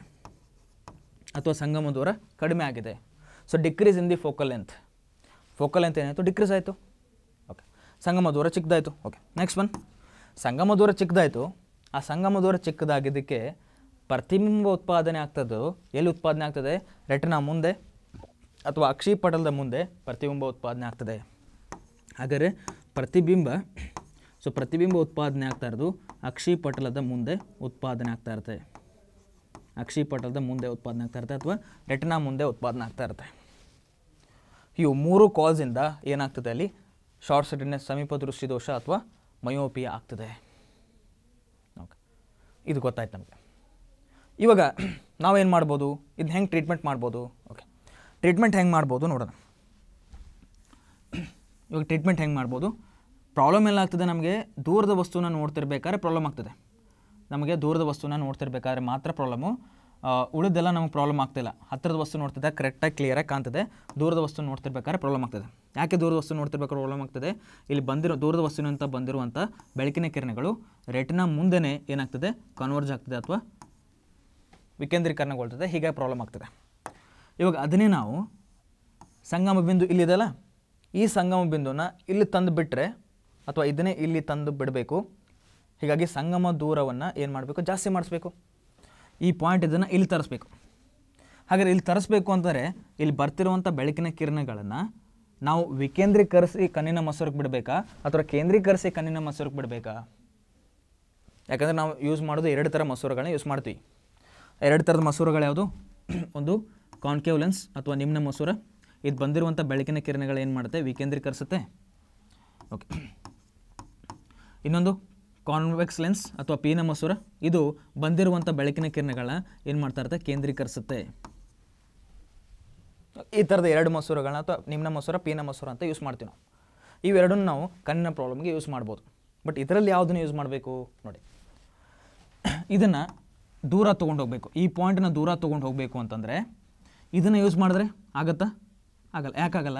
ಅಥವಾ ಸಂಗಮ ದೂರ ಕಡಿಮೆ ಆಗಿದೆ so decrease in the focal length focal length ಏನಾಯಿತು ಡಿಕ್ರೀಸ್ ಆಯಿತು ಓಕೆ ಸಂಗಮ ದೂರ ಚಿಕ್ಕದಾಯಿತು ಓಕೆ ನೆಕ್ಸ್ಟ್ ಒನ್ ಸಂಗಮ ದೂರ ಚಿಕ್ಕದಾಯಿತು ಆ ಸಂಗಮ ದೂರ ಚಿಕ್ಕದಾಗಿದ್ದಕ್ಕೆ ಪ್ರತಿಬಿಂಬ ಉತ್ಪಾದನೆ ಆಗ್ತದ್ದು ಎಲ್ಲಿ ಉತ್ಪಾದನೆ ಆಗ್ತದೆ ರೆಟಿನಾ ಮುಂದೆ ಅಥವಾ ಅಕ್ಷಿಪಟಲದ ಮುಂದೆ ಪ್ರತಿಬಿಂಬ ಉತ್ಪಾದನೆ ಆಗ್ತದೆ ಹಾಗಾದರೆ ಪ್ರತಿಬಿಂಬ ಸೊ ಪ್ರತಿಬಿಂಬ ಉತ್ಪಾದನೆ ಆಗ್ತಾ ಇರೋದು ಅಕ್ಷಿಪಟಲದ ಮುಂದೆ ಉತ್ಪಾದನೆ ಆಗ್ತಾ ಇರುತ್ತೆ ಅಕ್ಷಿಪಟಲದ ಮುಂದೆ ಉತ್ಪಾದನೆ ಆಗ್ತಾ ಇರುತ್ತೆ ಅಥವಾ ರೆಟನಾ ಮುಂದೆ ಉತ್ಪಾದನೆ ಆಗ್ತಾ ಇರುತ್ತೆ ಇವು ಮೂರು ಕಾಲ್ಸಿಂದ ಏನಾಗ್ತದೆ ಅಲ್ಲಿ ಶಾರ್ಟ್ ಸೆಟೆಡ್ನೆಸ್ ಸಮೀಪ ದೃಷ್ಟಿ ದೋಷ ಅಥವಾ ಮಯೋಪಿಯ ಆಗ್ತದೆ ಓಕೆ ಇದು ಗೊತ್ತಾಯ್ತು ನಮಗೆ ಇವಾಗ ನಾವೇನು ಮಾಡ್ಬೋದು ಇದನ್ನ ಹೆಂಗೆ ಟ್ರೀಟ್ಮೆಂಟ್ ಮಾಡ್ಬೋದು ಓಕೆ ಟ್ರೀಟ್ಮೆಂಟ್ ಹೆಂಗೆ ಮಾಡ್ಬೋದು ನೋಡೋಣ ಇವಾಗ ಟ್ರೀಟ್ಮೆಂಟ್ ಹೆಂಗೆ ಮಾಡ್ಬೋದು ಪ್ರಾಬ್ಲಮ್ ಎಲ್ಲ ಆಗ್ತದೆ ನಮಗೆ ದೂರದ ವಸ್ತುನ ನೋಡ್ತಿರ್ಬೇಕಾದ್ರೆ ಪ್ರಾಬ್ಲಮ್ ಆಗ್ತದೆ ನಮಗೆ ದೂರದ ವಸ್ತುನ ನೋಡ್ತಿರ್ಬೇಕಾದ್ರೆ ಮಾತ್ರ ಪ್ರಾಬ್ಲಮು ಉಳಿದೆಲ್ಲ ನಮಗೆ ಪ್ರಾಬ್ಲಮ್ ಆಗ್ತಿಲ್ಲ ಹತ್ತಿರದ ವಸ್ತು ನೋಡ್ತಿದ್ದೆ ಕರೆಕ್ಟಾಗಿ ಕ್ಲಿಯರಾಗಿ ಕಾಣ್ತದೆ ದೂರದ ವಸ್ತು ನೋಡ್ತಿರ್ಬೇಕಾದ್ರೆ ಪ್ರಾಬ್ಲಮ್ ಆಗ್ತದೆ ಯಾಕೆ ದೂರದ ವಸ್ತು ನೋಡ್ತಿರ್ಬೇಕಾದ್ರೆ ಪ್ರಾಬ್ಲಮ್ ಆಗ್ತದೆ ಇಲ್ಲಿ ಬಂದಿರೋ ದೂರದ ವಸ್ತುವಿನಂತ ಬಂದಿರುವಂಥ ಬೆಳಕಿನ ಕಿರಣಗಳು ರೆಟಿನ ಮುಂದೆನೇ ಏನಾಗ್ತದೆ ಕನ್ವರ್ಜ್ ಆಗ್ತದೆ ಅಥವಾ ವಿಕೇಂದ್ರೀಕರಣಗೊಳ್ತದೆ ಹೀಗಾಗಿ ಪ್ರಾಬ್ಲಮ್ ಆಗ್ತದೆ ಇವಾಗ ಅದನ್ನೇ ನಾವು ಸಂಗಮ ಬಿಂದು ಇಲ್ಲಿದೆಯಲ್ಲ ಈ ಸಂಗಮ ಬಿಂದುನ ಇಲ್ಲಿ ತಂದು ಬಿಟ್ಟರೆ ಅಥವಾ ಇದನ್ನೇ ಇಲ್ಲಿ ತಂದು ಬಿಡಬೇಕು ಹೀಗಾಗಿ ಸಂಗಮ ದೂರವನ್ನು ಏನು ಮಾಡಬೇಕು ಜಾಸ್ತಿ ಮಾಡಿಸ್ಬೇಕು ಈ ಪಾಯಿಂಟ್ ಇದನ್ನು ಇಲ್ಲಿ ತರಿಸ್ಬೇಕು ಹಾಗಾದರೆ ಇಲ್ಲಿ ತರಿಸ್ಬೇಕು ಅಂದರೆ ಇಲ್ಲಿ ಬರ್ತಿರುವಂಥ ಬೆಳಕಿನ ಕಿರಣಗಳನ್ನು ನಾವು ವಿಕೇಂದ್ರೀಕರಿಸಿ ಕಣ್ಣಿನ ಮಸೂರಕ್ಕೆ ಬಿಡಬೇಕಾ ಅಥವಾ ಕೇಂದ್ರೀಕರಿಸಿ ಕಣ್ಣಿನ ಮಸೂರಕ್ಕೆ ಬಿಡಬೇಕಾ ಯಾಕಂದರೆ ನಾವು ಯೂಸ್ ಮಾಡೋದು ಎರಡು ಥರ ಮೊಸರುಗಳನ್ನ ಯೂಸ್ ಮಾಡ್ತೀವಿ ಎರಡು ಥರದ ಮಸೂರಗಳು ಯಾವುದು ಒಂದು ಕಾನ್ಕೇವ್ ಲೆನ್ಸ್ ಅಥವಾ ನಿಮ್ನ ಮಸೂರ ಇದು ಬಂದಿರುವಂಥ ಬೆಳಕಿನ ಕಿರಣಗಳು ಏನು ಮಾಡುತ್ತೆ ವಿಕೇಂದ್ರೀಕರಿಸುತ್ತೆ ಓಕೆ ಇನ್ನೊಂದು ಕಾನ್ವೆಕ್ಸ್ ಲೆನ್ಸ್ ಅಥವಾ ಪೀನ ಮಸೂರ ಇದು ಬಂದಿರುವಂಥ ಬೆಳಕಿನ ಕಿರಣಗಳನ್ನ ಏನು ಮಾಡ್ತಾ ಇರುತ್ತೆ ಕೇಂದ್ರೀಕರಿಸುತ್ತೆ ಈ ಥರದ ಎರಡು ಮಸೂರಗಳನ್ನ ಅಥವಾ ನಿಮ್ನ ಮಸೂರ ಪೀನ ಮಸೂರ ಅಂತ ಯೂಸ್ ಮಾಡ್ತೀವಿ ನಾವು ಇವೆರಡನ್ನ ನಾವು ಕಣ್ಣಿನ ಪ್ರಾಬ್ಲಮ್ಗೆ ಯೂಸ್ ಮಾಡ್ಬೋದು ಬಟ್ ಇದರಲ್ಲಿ ಯಾವುದನ್ನು ಯೂಸ್ ಮಾಡಬೇಕು ನೋಡಿ ಇದನ್ನು ದೂರ ತೊಗೊಂಡು ಹೋಗಬೇಕು ಈ ಪಾಯಿಂಟನ್ನ ದೂರ ತೊಗೊಂಡು ಹೋಗಬೇಕು ಅಂತಂದರೆ ಇದನ್ನು ಯೂಸ್ ಮಾಡಿದ್ರೆ ಆಗುತ್ತಾ ಆಗಲ್ಲ ಯಾಕಾಗಲ್ಲ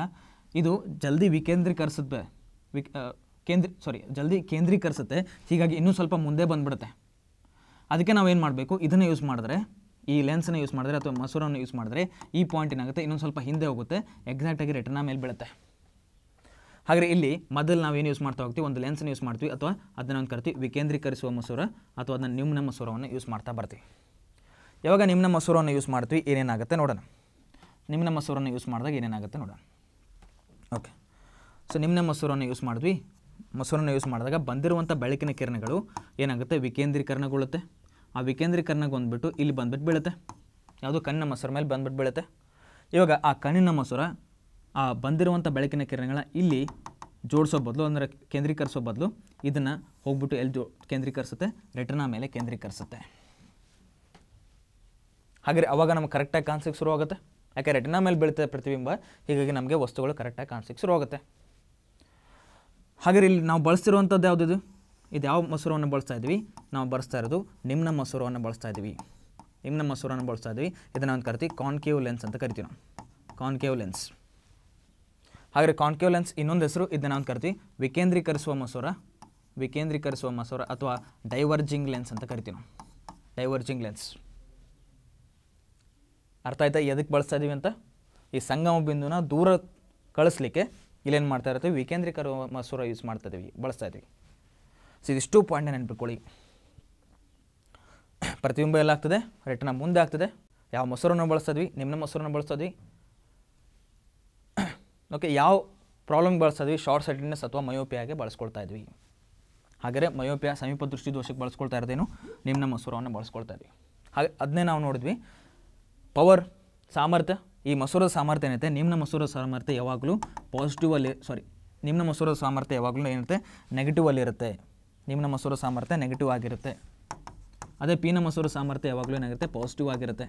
ಇದು ಜಲ್ದಿ ವಿಕೇಂದ್ರೀಕರಿಸುತ್ತೆ ವಿಕ್ ಕೇಂದ್ರ ಸಾರಿ ಜಲ್ದಿ ಕೇಂದ್ರೀಕರಿಸುತ್ತೆ ಹೀಗಾಗಿ ಇನ್ನೂ ಸ್ವಲ್ಪ ಮುಂದೆ ಬಂದುಬಿಡುತ್ತೆ ಅದಕ್ಕೆ ನಾವು ಏನು ಮಾಡಬೇಕು ಇದನ್ನು ಯೂಸ್ ಮಾಡಿದ್ರೆ ಈ ಲೆನ್ಸನ್ನು ಯೂಸ್ ಮಾಡಿದ್ರೆ ಅಥವಾ ಮಸೂರನ್ನು ಯೂಸ್ ಮಾಡಿದ್ರೆ ಈ ಪಾಯಿಂಟ್ ಏನಾಗುತ್ತೆ ಇನ್ನೊಂದು ಸ್ವಲ್ಪ ಹಿಂದೆ ಹೋಗುತ್ತೆ ಎಕ್ಸಾಕ್ಟಾಗಿ ರಿಟರ್ನ ಮೇಲೆ ಬೀಳುತ್ತೆ ಹಾಗೆ ಇಲ್ಲಿ ಮೊದಲು ನಾವೇನು ಯೂಸ್ ಮಾಡ್ತಾ ಹೋಗ್ತೀವಿ ಒಂದು ಲೆನ್ಸನ್ನು ಯೂಸ್ ಮಾಡ್ತೀವಿ ಅಥವಾ ಅದನ್ನ ಒಂದು ಕರಿತೀವಿ ವಿಕೇಂದ್ರೀಕರಿಸುವ ಮಸೂರ ಅಥವಾ ಅದನ್ನು ನಿಮ್ನ ಮಸೂರವನ್ನು ಯೂಸ್ ಮಾಡ್ತಾ ಬರ್ತೀವಿ ಯಾವಾಗ ನಿಮ್ನ ಮಸೂರವನ್ನು ಯೂಸ್ ಮಾಡ್ತೀವಿ ಏನೇನಾಗುತ್ತೆ ನೋಡೋಣ ನಿಮ್ಮ ಮೊಸರನ್ನು ಯೂಸ್ ಮಾಡಿದಾಗ ಏನೇನಾಗುತ್ತೆ ನೋಡೋಣ ಓಕೆ ಸೊ ನಿಮ್ಮ ಮೊಸರನ್ನು ಯೂಸ್ ಮಾಡಿದ್ವಿ ಮೊಸರನ್ನು ಯೂಸ್ ಮಾಡಿದಾಗ ಬಂದಿರುವಂಥ ಬೆಳಕಿನ ಕಿರಣಗಳು ಏನಾಗುತ್ತೆ ವಿಕೇಂದ್ರೀಕರಣಗೊಳ್ಳುತ್ತೆ ಆ ವಿಕೇಂದ್ರೀಕರಣಕ್ಕೆ ಬಂದುಬಿಟ್ಟು ಇಲ್ಲಿ ಬಂದ್ಬಿಟ್ಟು ಬೀಳುತ್ತೆ ಯಾವುದು ಕಣ್ಣಿನ ಮೊಸರು ಮೇಲೆ ಬಂದ್ಬಿಟ್ಟು ಬೀಳುತ್ತೆ ಇವಾಗ ಆ ಕಣ್ಣಿನ ಮೊಸರ ಆ ಬಂದಿರುವಂಥ ಬೆಳಕಿನ ಕಿರಣಗಳ ಇಲ್ಲಿ ಜೋಡಿಸೋ ಬದಲು ಅಂದರೆ ಕೇಂದ್ರೀಕರಿಸೋ ಬದಲು ಇದನ್ನು ಹೋಗ್ಬಿಟ್ಟು ಎಲ್ಲಿ ಜೋ ಕೇಂದ್ರೀಕರಿಸುತ್ತೆ ರೆಟನ ಮೇಲೆ ಕೇಂದ್ರೀಕರಿಸುತ್ತೆ ಹಾಗೆ ಅವಾಗ ನಮ್ಗೆ ಕರೆಕ್ಟಾಗಿ ಶುರು ಶುರುವಾಗುತ್ತೆ ಯಾಕೆ ರೆಟಿನಾ ಮೇಲೆ ಬೀಳ್ತದೆ ಪ್ರತಿಬಿಂಬ ಹೀಗಾಗಿ ನಮಗೆ ವಸ್ತುಗಳು ಕರೆಕ್ಟಾಗಿ ಕಾಣಿಸ್ಲಿಕ್ಕೆ ಶುರು ಆಗುತ್ತೆ ಹಾಗಾದ್ರೆ ಇಲ್ಲಿ ನಾವು ಬಳಸ್ತಿರುವಂಥದ್ದು ಯಾವುದಿದು ಇದು ಯಾವ ಮೊಸರನ್ನು ಬಳಸ್ತಾ ಇದ್ವಿ ನಾವು ಬಳಸ್ತಾ ಇರೋದು ನಿಮ್ಮ ಮೊಸರನ್ನು ಬಳಸ್ತಾ ಇದ್ವಿ ನಿಮ್ಮ ಮೊಸರನ್ನು ಬಳಸ್ತಾ ಇದ್ವಿ ಇದನ್ನು ಒಂದು ಕರಿತೀವಿ ಕಾನ್ಕೇವ್ ಲೆನ್ಸ್ ಅಂತ ಕರಿತೀವಿ ನಾವು ಕಾನ್ಕೇವ್ ಲೆನ್ಸ್ ಹಾಗಾದರೆ ಕಾನ್ಕೇವ್ ಲೆನ್ಸ್ ಇನ್ನೊಂದು ಹೆಸರು ಇದನ್ನು ಒಂದು ಕರಿತೀವಿ ವಿಕೇಂದ್ರೀಕರಿಸುವ ಮಸೂರ ವಿಕೇಂದ್ರೀಕರಿಸುವ ಮಸೂರ ಅಥವಾ ಡೈವರ್ಜಿಂಗ್ ಲೆನ್ಸ್ ಅಂತ ಕರಿತೀವಿ ನಾವು ಡೈವರ್ಜಿಂಗ್ ಲೆನ್ಸ್ ಅರ್ಥ ಆಯ್ತಾ ಎದಕ್ಕೆ ಬಳಸ್ತಾ ಇದೀವಿ ಅಂತ ಈ ಸಂಗಮ ಬಿಂದುನ ದೂರ ಕಳಿಸ್ಲಿಕ್ಕೆ ಇಲ್ಲೇನು ಮಾಡ್ತಾ ಇರ್ತೀವಿ ವಿಕೇಂದ್ರೀಕರ ಮಸೂರ ಯೂಸ್ ಮಾಡ್ತಾ ಇದ್ದೀವಿ ಬಳಸ್ತಾ ಇದ್ದೀವಿ ಸೊ ಇದಿಷ್ಟು ಪಾಯಿಂಟ್ ನೆನ್ಪಿಕೊಳ್ಳಿ ಪ್ರತಿಬಿಂಬ ಎಲ್ಲಾಗ್ತದೆ ರಿಟರ್ನ ಮುಂದೆ ಆಗ್ತದೆ ಯಾವ ಮೊಸರನ್ನು ಬಳಸ್ತಾ ನಿಮ್ಮ ಮೊಸರನ್ನು ಬಳಸ್ತಾ ಓಕೆ ಯಾವ ಪ್ರಾಬ್ಲಮ್ ಬಳಸ್ತಾ ಶಾರ್ಟ್ ಸೈಟೆಡ್ನೆಸ್ ಅಥವಾ ಮಯೋಪಿಯಾಗೆ ಬಳಸ್ಕೊಳ್ತಾ ಇದ್ವಿ ಹಾಗೆ ಮಯೋಪಿಯಾ ಸಮೀಪ ದೃಷ್ಟಿ ದೋಷಕ್ಕೆ ಬಳಸ್ಕೊಳ್ತಾ ಇರೋದೇನು ನಿಮ್ಮ ಮೊಸರವನ್ನು ಬಳಸ್ಕೊಳ್ತಾ ಇದ್ವಿ ಹಾಗೆ ಅದನ್ನೇ ನಾವು ನೋಡಿದ್ವಿ ಪವರ್ ಸಾಮರ್ಥ್ಯ ಈ ಮಸೂರದ ಸಾಮರ್ಥ್ಯ ಏನಿರುತ್ತೆ ನಿಮ್ಮ ಮಸೂರದ ಸಾಮರ್ಥ್ಯ ಯಾವಾಗಲೂ ಪಾಸಿಟಿವ್ ಅಲ್ಲಿ ಸಾರಿ ನಿಮ್ಮ ಮಸೂರದ ಸಾಮರ್ಥ್ಯ ಯಾವಾಗಲೂ ಏನಿರುತ್ತೆ ನೆಗೆಟಿವ್ ಅಲ್ಲಿರುತ್ತೆ ನಿಮ್ಮ ಮಸೂರ ಸಾಮರ್ಥ್ಯ ನೆಗೆಟಿವ್ ಆಗಿರುತ್ತೆ ಅದೇ ಪೀನ ಮಸೂರ ಸಾಮರ್ಥ್ಯ ಯಾವಾಗಲೂ ಏನಾಗಿರುತ್ತೆ ಪಾಸಿಟಿವ್ ಆಗಿರುತ್ತೆ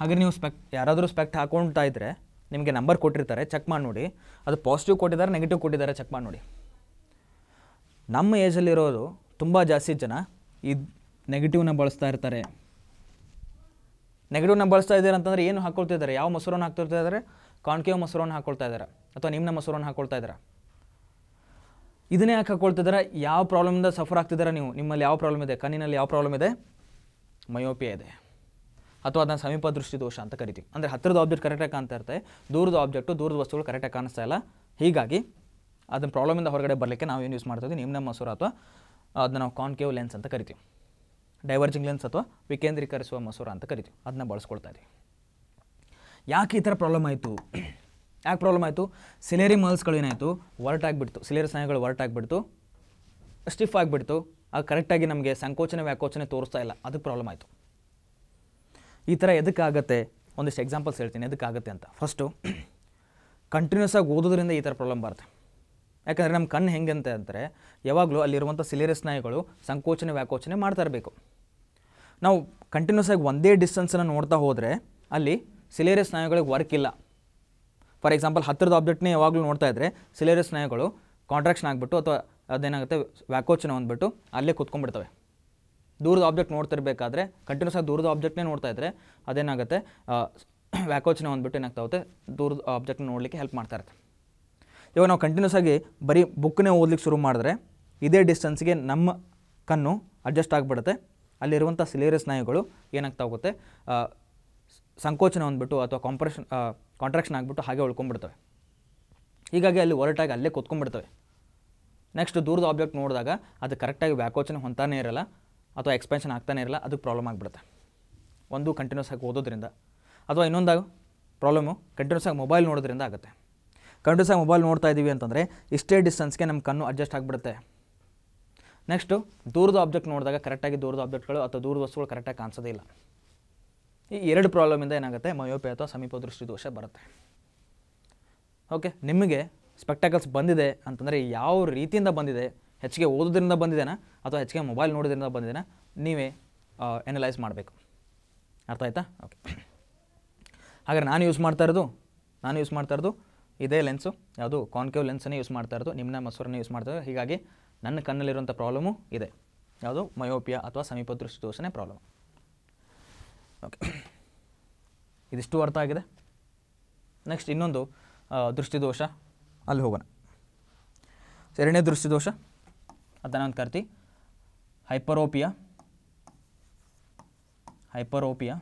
ಹಾಗೆ ನೀವು ಸ್ಪೆಕ್ಟ್ ಯಾರಾದರೂ ಸ್ಪೆಕ್ಟ್ ಹಾಕೊಳ್ತಾ ಇದ್ದರೆ ನಿಮಗೆ ನಂಬರ್ ಕೊಟ್ಟಿರ್ತಾರೆ ಚೆಕ್ ಮಾಡಿ ನೋಡಿ ಅದು ಪಾಸಿಟಿವ್ ಕೊಟ್ಟಿದ್ದಾರೆ ನೆಗೆಟಿವ್ ಕೊಟ್ಟಿದ್ದಾರೆ ಚೆಕ್ ಮಾಡಿ ನೋಡಿ ನಮ್ಮ ಏಜಲ್ಲಿರೋದು ತುಂಬ ಜಾಸ್ತಿ ಜನ ಇದು ನೆಗೆಟಿವ್ನ ಬಳಸ್ತಾ ಇರ್ತಾರೆ ನೆಗೆಟಿವ್ನ ಬಳಸ್ತಾ ಇದ್ದಾರೆ ಅಂತಂದರೆ ಏನು ಇದ್ದಾರೆ ಯಾವ ಮೊಸರನ್ನು ಹಾಕ್ತಿರ್ತಾ ಇದ್ದಾರೆ ಕಾನ್ಕೇವ್ ಮೊಸರನ್ನು ಹಾಕೊಳ್ತಾ ಇದ್ದಾರೆ ಅಥವಾ ನಿಮ್ನ ಮೊಸರನ್ನು ಹಾಕೊಳ್ತಾ ಇದ್ದಾರೆ ಇದನ್ನೇ ಯಾಕೆ ಹಾಕ್ಕೊಳ್ತಿದ್ದಾರೆ ಯಾವ ಪ್ರಾಬ್ಲಮಿಂದ ಸಫರ್ ಆಗ್ತಿದ್ದಾರೆ ನೀವು ನಿಮ್ಮಲ್ಲಿ ಯಾವ ಪ್ರಾಬ್ಲಮ್ ಇದೆ ಕಣ್ಣಿನಲ್ಲಿ ಯಾವ ಪ್ರಾಬ್ಲಮ್ ಇದೆ ಮಯೋಪಿಯಾ ಇದೆ ಅಥವಾ ಅದನ್ನು ಸಮೀಪ ದೃಷ್ಟಿ ದೋಷ ಅಂತ ಕರಿತೀವಿ ಅಂದರೆ ಹತ್ತಿರದ ಆಬ್ಜೆಕ್ಟ್ ಕರೆಕ್ಟಾಗಿ ಕಾಣ್ತಾ ಇರ್ತದೆ ದೂರದ ಆಬ್ಜೆಕ್ಟು ದೂರದ ವಸ್ತುಗಳು ಕರೆಕ್ಟಾಗಿ ಕಾಣಿಸ್ತಾ ಇಲ್ಲ ಹೀಗಾಗಿ ಅದನ್ನ ಪ್ರಾಬ್ಲಮಿಂದ ಹೊರಗಡೆ ಬರಲಿಕ್ಕೆ ನಾವು ಏನು ಯೂಸ್ ಮಾಡ್ತೀವಿ ನಿಮ್ಮ ಮೊಸರು ಅಥವಾ ಅದನ್ನ ನಾವು ಕಾನ್ಕೇವ್ ಲೆನ್ಸ್ ಅಂತ ಕರಿತೀವಿ ಡೈವರ್ಜಿಂಗ್ ಲೆನ್ಸ್ ಅಥವಾ ವಿಕೇಂದ್ರೀಕರಿಸುವ ಮಸೂರ ಅಂತ ಕರಿತೀವಿ ಅದನ್ನ ಬಳಸ್ಕೊಳ್ತಾ ಇದ್ದೀವಿ ಯಾಕೆ ಈ ಥರ ಪ್ರಾಬ್ಲಮ್ ಆಯಿತು [clears throat] ಯಾಕೆ ಪ್ರಾಬ್ಲಮ್ ಆಯಿತು ಸಿಲೇರಿ ಮಲ್ಸ್ಗಳು ಏನಾಯಿತು ವರ್ಟ್ ಆಗಿಬಿಡ್ತು ಸಿಲೇರಿ ಸ್ನಾಯುಗಳು ವರ್ಟ್ ಆಗಿಬಿಡ್ತು ಸ್ಟಿಫ್ ಆಗಿಬಿಡ್ತು ಆ ಕರೆಕ್ಟಾಗಿ ನಮಗೆ ಸಂಕೋಚನೆ ವ್ಯಾಕೋಚನೆ ತೋರಿಸ್ತಾ ಇಲ್ಲ ಅದಕ್ಕೆ ಪ್ರಾಬ್ಲಮ್ ಆಯಿತು ಈ ಥರ ಎದಕ್ಕಾಗತ್ತೆ ಒಂದಿಷ್ಟು ಎಕ್ಸಾಂಪಲ್ಸ್ ಹೇಳ್ತೀನಿ ಎದಕ್ಕಾಗತ್ತೆ ಅಂತ ಫಸ್ಟು ಕಂಟಿನ್ಯೂಸ್ [clears throat] ಆಗಿ ಓದೋದ್ರಿಂದ ಈ ಥರ ಪ್ರಾಬ್ಲಮ್ ಬರುತ್ತೆ ಯಾಕಂದರೆ ನಮ್ಮ ಕಣ್ಣು ಹೆಂಗೆ ಅಂತ ಅಂದರೆ ಯಾವಾಗಲೂ ಅಲ್ಲಿರುವಂಥ ಸಿಲೇರಿ ಸ್ನಾಯುಗಳು ಸಂಕೋಚನೆ ವ್ಯಾಕೋಚನೆ ಮಾಡ್ತಾ ಇರಬೇಕು ನಾವು ಕಂಟಿನ್ಯೂಸ್ ಆಗಿ ಒಂದೇ ಡಿಸ್ಟೆನ್ಸನ್ನು ನೋಡ್ತಾ ಹೋದರೆ ಅಲ್ಲಿ ಸಿಲೇರಿಯಸ್ ಸ್ನಾಯುಗಳಿಗೆ ವರ್ಕ್ ಇಲ್ಲ ಫಾರ್ ಎಕ್ಸಾಂಪಲ್ ಹತ್ತಿರದ ಆಬ್ಜೆಕ್ಟ್ನೇ ಯಾವಾಗಲೂ ನೋಡ್ತಾ ಇದ್ದರೆ ಸಿಲೇರಿಯಸ್ ಸ್ನಾಯುಗಳು ಕಾಂಟ್ರಾಕ್ಷನ್ ಆಗಿಬಿಟ್ಟು ಅಥವಾ ಅದೇನಾಗುತ್ತೆ ವ್ಯಾಕೋಚನ ಬಂದುಬಿಟ್ಟು ಅಲ್ಲೇ ಕುತ್ಕೊಂಡ್ಬಿಡ್ತವೆ ದೂರದ ಆಬ್ಜೆಕ್ಟ್ ನೋಡ್ತಿರ್ಬೇಕಾದ್ರೆ ಕಂಟಿನ್ಯೂಸ್ ಆಗಿ ದೂರದ ಆಬ್ಜೆಕ್ಟ್ನೇ ನೋಡ್ತಾ ಇದ್ದರೆ ಅದೇನಾಗುತ್ತೆ ವ್ಯಾಕೋಚನ [clears throat] ಬಂದುಬಿಟ್ಟು ಏನಾಗ್ತಾ ಹೋಗುತ್ತೆ ದೂರದ ಆಬ್ಜೆಕ್ಟ್ನ ನೋಡಲಿಕ್ಕೆ ಹೆಲ್ಪ್ ಮಾಡ್ತಾ ಇರುತ್ತೆ ಇವಾಗ ನಾವು ಕಂಟಿನ್ಯೂಸ್ ಆಗಿ ಬರೀ ಬುಕ್ನೇ ಓದಲಿಕ್ಕೆ ಶುರು ಮಾಡಿದ್ರೆ ಇದೇ ಡಿಸ್ಟೆನ್ಸ್ಗೆ ನಮ್ಮ ಕಣ್ಣು ಅಡ್ಜಸ್ಟ್ ಆಗಿಬಿಡುತ್ತೆ ಅಲ್ಲಿರುವಂಥ ಸಿಲೇರಿಯಸ್ ಸ್ನಾಯುಗಳು ಏನಾಗ್ತಾ ಹೋಗುತ್ತೆ ಸಂಕೋಚನ ಅಂದ್ಬಿಟ್ಟು ಅಥವಾ ಕಾಂಪ್ರೆಷನ್ ಕಾಂಟ್ರಾಕ್ಷನ್ ಆಗಿಬಿಟ್ಟು ಹಾಗೆ ಉಳ್ಕೊಂಡ್ಬಿಡ್ತವೆ ಹೀಗಾಗಿ ಅಲ್ಲಿ ಒರಟಾಗಿ ಅಲ್ಲೇ ಕೂತ್ಕೊಂಡ್ಬಿಡ್ತವೆ ನೆಕ್ಸ್ಟ್ ದೂರದ ಆಬ್ಜೆಕ್ಟ್ ನೋಡಿದಾಗ ಅದು ಕರೆಕ್ಟಾಗಿ ವ್ಯಾಕೋಚನೆ ಹೊಂತಾನೇ ಇರಲ್ಲ ಅಥವಾ ಎಕ್ಸ್ಪೆನ್ಷನ್ ಆಗ್ತಾನೇ ಇರಲ್ಲ ಅದಕ್ಕೆ ಪ್ರಾಬ್ಲಮ್ ಆಗಿಬಿಡುತ್ತೆ ಒಂದು ಕಂಟಿನ್ಯೂಸ್ ಆಗಿ ಓದೋದ್ರಿಂದ ಅಥವಾ ಇನ್ನೊಂದಾಗ ಪ್ರಾಬ್ಲಮು ಕಂಟಿನ್ಯೂಸ್ ಆಗಿ ಮೊಬೈಲ್ ನೋಡೋದ್ರಿಂದ ಆಗುತ್ತೆ ಕಂಟಿನ್ಯೂಸ್ ಆಗಿ ಮೊಬೈಲ್ ನೋಡ್ತಾ ಇದ್ದೀವಿ ಅಂತಂದರೆ ಇಷ್ಟೇ ಡಿಸ್ಟೆನ್ಸ್ಗೆ ನಮ್ಮ ಕಣ್ಣು ಅಡ್ಜಸ್ಟ್ ಆಗಿಬಿಡುತ್ತೆ ನೆಕ್ಸ್ಟು ದೂರದ ಆಬ್ಜೆಕ್ಟ್ ನೋಡಿದಾಗ ಕರೆಕ್ಟಾಗಿ ದೂರದ ಆಬ್ಜೆಕ್ಟ್ಗಳು ಅಥವಾ ದೂರದ ವಸ್ತುಗಳು ಕರೆಕ್ಟಾಗಿ ಕಾಣಿಸೋದೇ ಇಲ್ಲ ಈ ಎರಡು ಪ್ರಾಬ್ಲಮಿಂದ ಏನಾಗುತ್ತೆ ಮಯೋಪೆ ಅಥವಾ ಸಮೀಪ ದೃಷ್ಟಿ ದೋಷ ಬರುತ್ತೆ ಓಕೆ ನಿಮಗೆ ಸ್ಪೆಕ್ಟಾಕಲ್ಸ್ ಬಂದಿದೆ ಅಂತಂದರೆ ಯಾವ ರೀತಿಯಿಂದ ಬಂದಿದೆ ಹೆಚ್ಚಿಗೆ ಓದೋದ್ರಿಂದ ಬಂದಿದೆನಾ ಅಥವಾ ಹೆಚ್ಚಿಗೆ ಮೊಬೈಲ್ ನೋಡೋದ್ರಿಂದ ಬಂದಿದೆನಾ ನೀವೇ ಎನಲೈಸ್ ಮಾಡಬೇಕು ಅರ್ಥ ಆಯಿತಾ ಓಕೆ ಹಾಗಾದ್ರೆ ನಾನು ಯೂಸ್ ಮಾಡ್ತಾ ಇರೋದು ನಾನು ಯೂಸ್ ಮಾಡ್ತಾ ಇರೋದು ಇದೇ ಲೆನ್ಸು ಯಾವುದು ಕಾನ್ಕೇವ್ ಲೆನ್ಸನ್ನೇ ಯೂಸ್ ಮಾಡ್ತಾ ಇರೋದು ನಿಮ್ಮನ್ನ ಮಸೂರನ್ನೇ ಯೂಸ್ ಮಾಡ್ತಾ ಇರೋದು ಹೀಗಾಗಿ ನನ್ನ ಕಣ್ಣಲ್ಲಿರುವಂಥ ಪ್ರಾಬ್ಲಮು ಇದೆ ಯಾವುದು ಮಯೋಪಿಯಾ ಅಥವಾ ಸಮೀಪ ದೃಷ್ಟಿ ಪ್ರಾಬ್ಲಮ್ ಓಕೆ ಇದಿಷ್ಟು ಅರ್ಥ ಆಗಿದೆ ನೆಕ್ಸ್ಟ್ ಇನ್ನೊಂದು ದೃಷ್ಟಿದೋಷ ಅಲ್ಲಿ ಹೋಗೋಣ ಎರಡನೇ ದೃಷ್ಟಿದೋಷ ಅದನ್ನು ಒಂದು ಕರ್ತಿ ಹೈಪರೋಪಿಯಾ ಹೈಪರೋಪಿಯಾ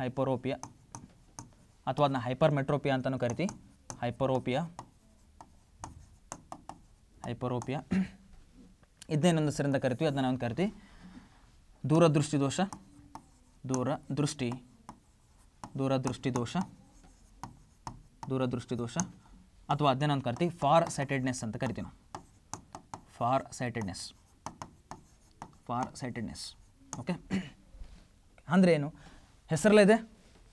ಹೈಪರೋಪಿಯಾ ಅಥವಾ ಅದನ್ನ ಹೈಪರ್ ಮೆಟ್ರೋಪಿಯಾ ಅಂತಲೂ ಕರಿತೀವಿ ಹೈಪರೋಪಿಯಾ ಹೈಪರೋಪಿಯಾ ಇದನ್ನೇನೊಂದು ಹೆಸರಿಂದ ಕರಿತೀವಿ ಅದನ್ನ ನಾವು ಕರಿತೀವಿ ದೂರದೃಷ್ಟಿ ದೋಷ ದೂರ ದೃಷ್ಟಿ ದೂರದೃಷ್ಟಿ ದೋಷ ದೂರದೃಷ್ಟಿ ದೋಷ ಅಥವಾ ನಾವು ಕರಿತೀವಿ ಫಾರ್ ಸೈಟೆಡ್ನೆಸ್ ಅಂತ ಕರಿತೀವಿ ನಾವು far sightedness far sightedness okay ಅಂದರೆ ಏನು ಹೆಸರಲ್ಲಿದೆ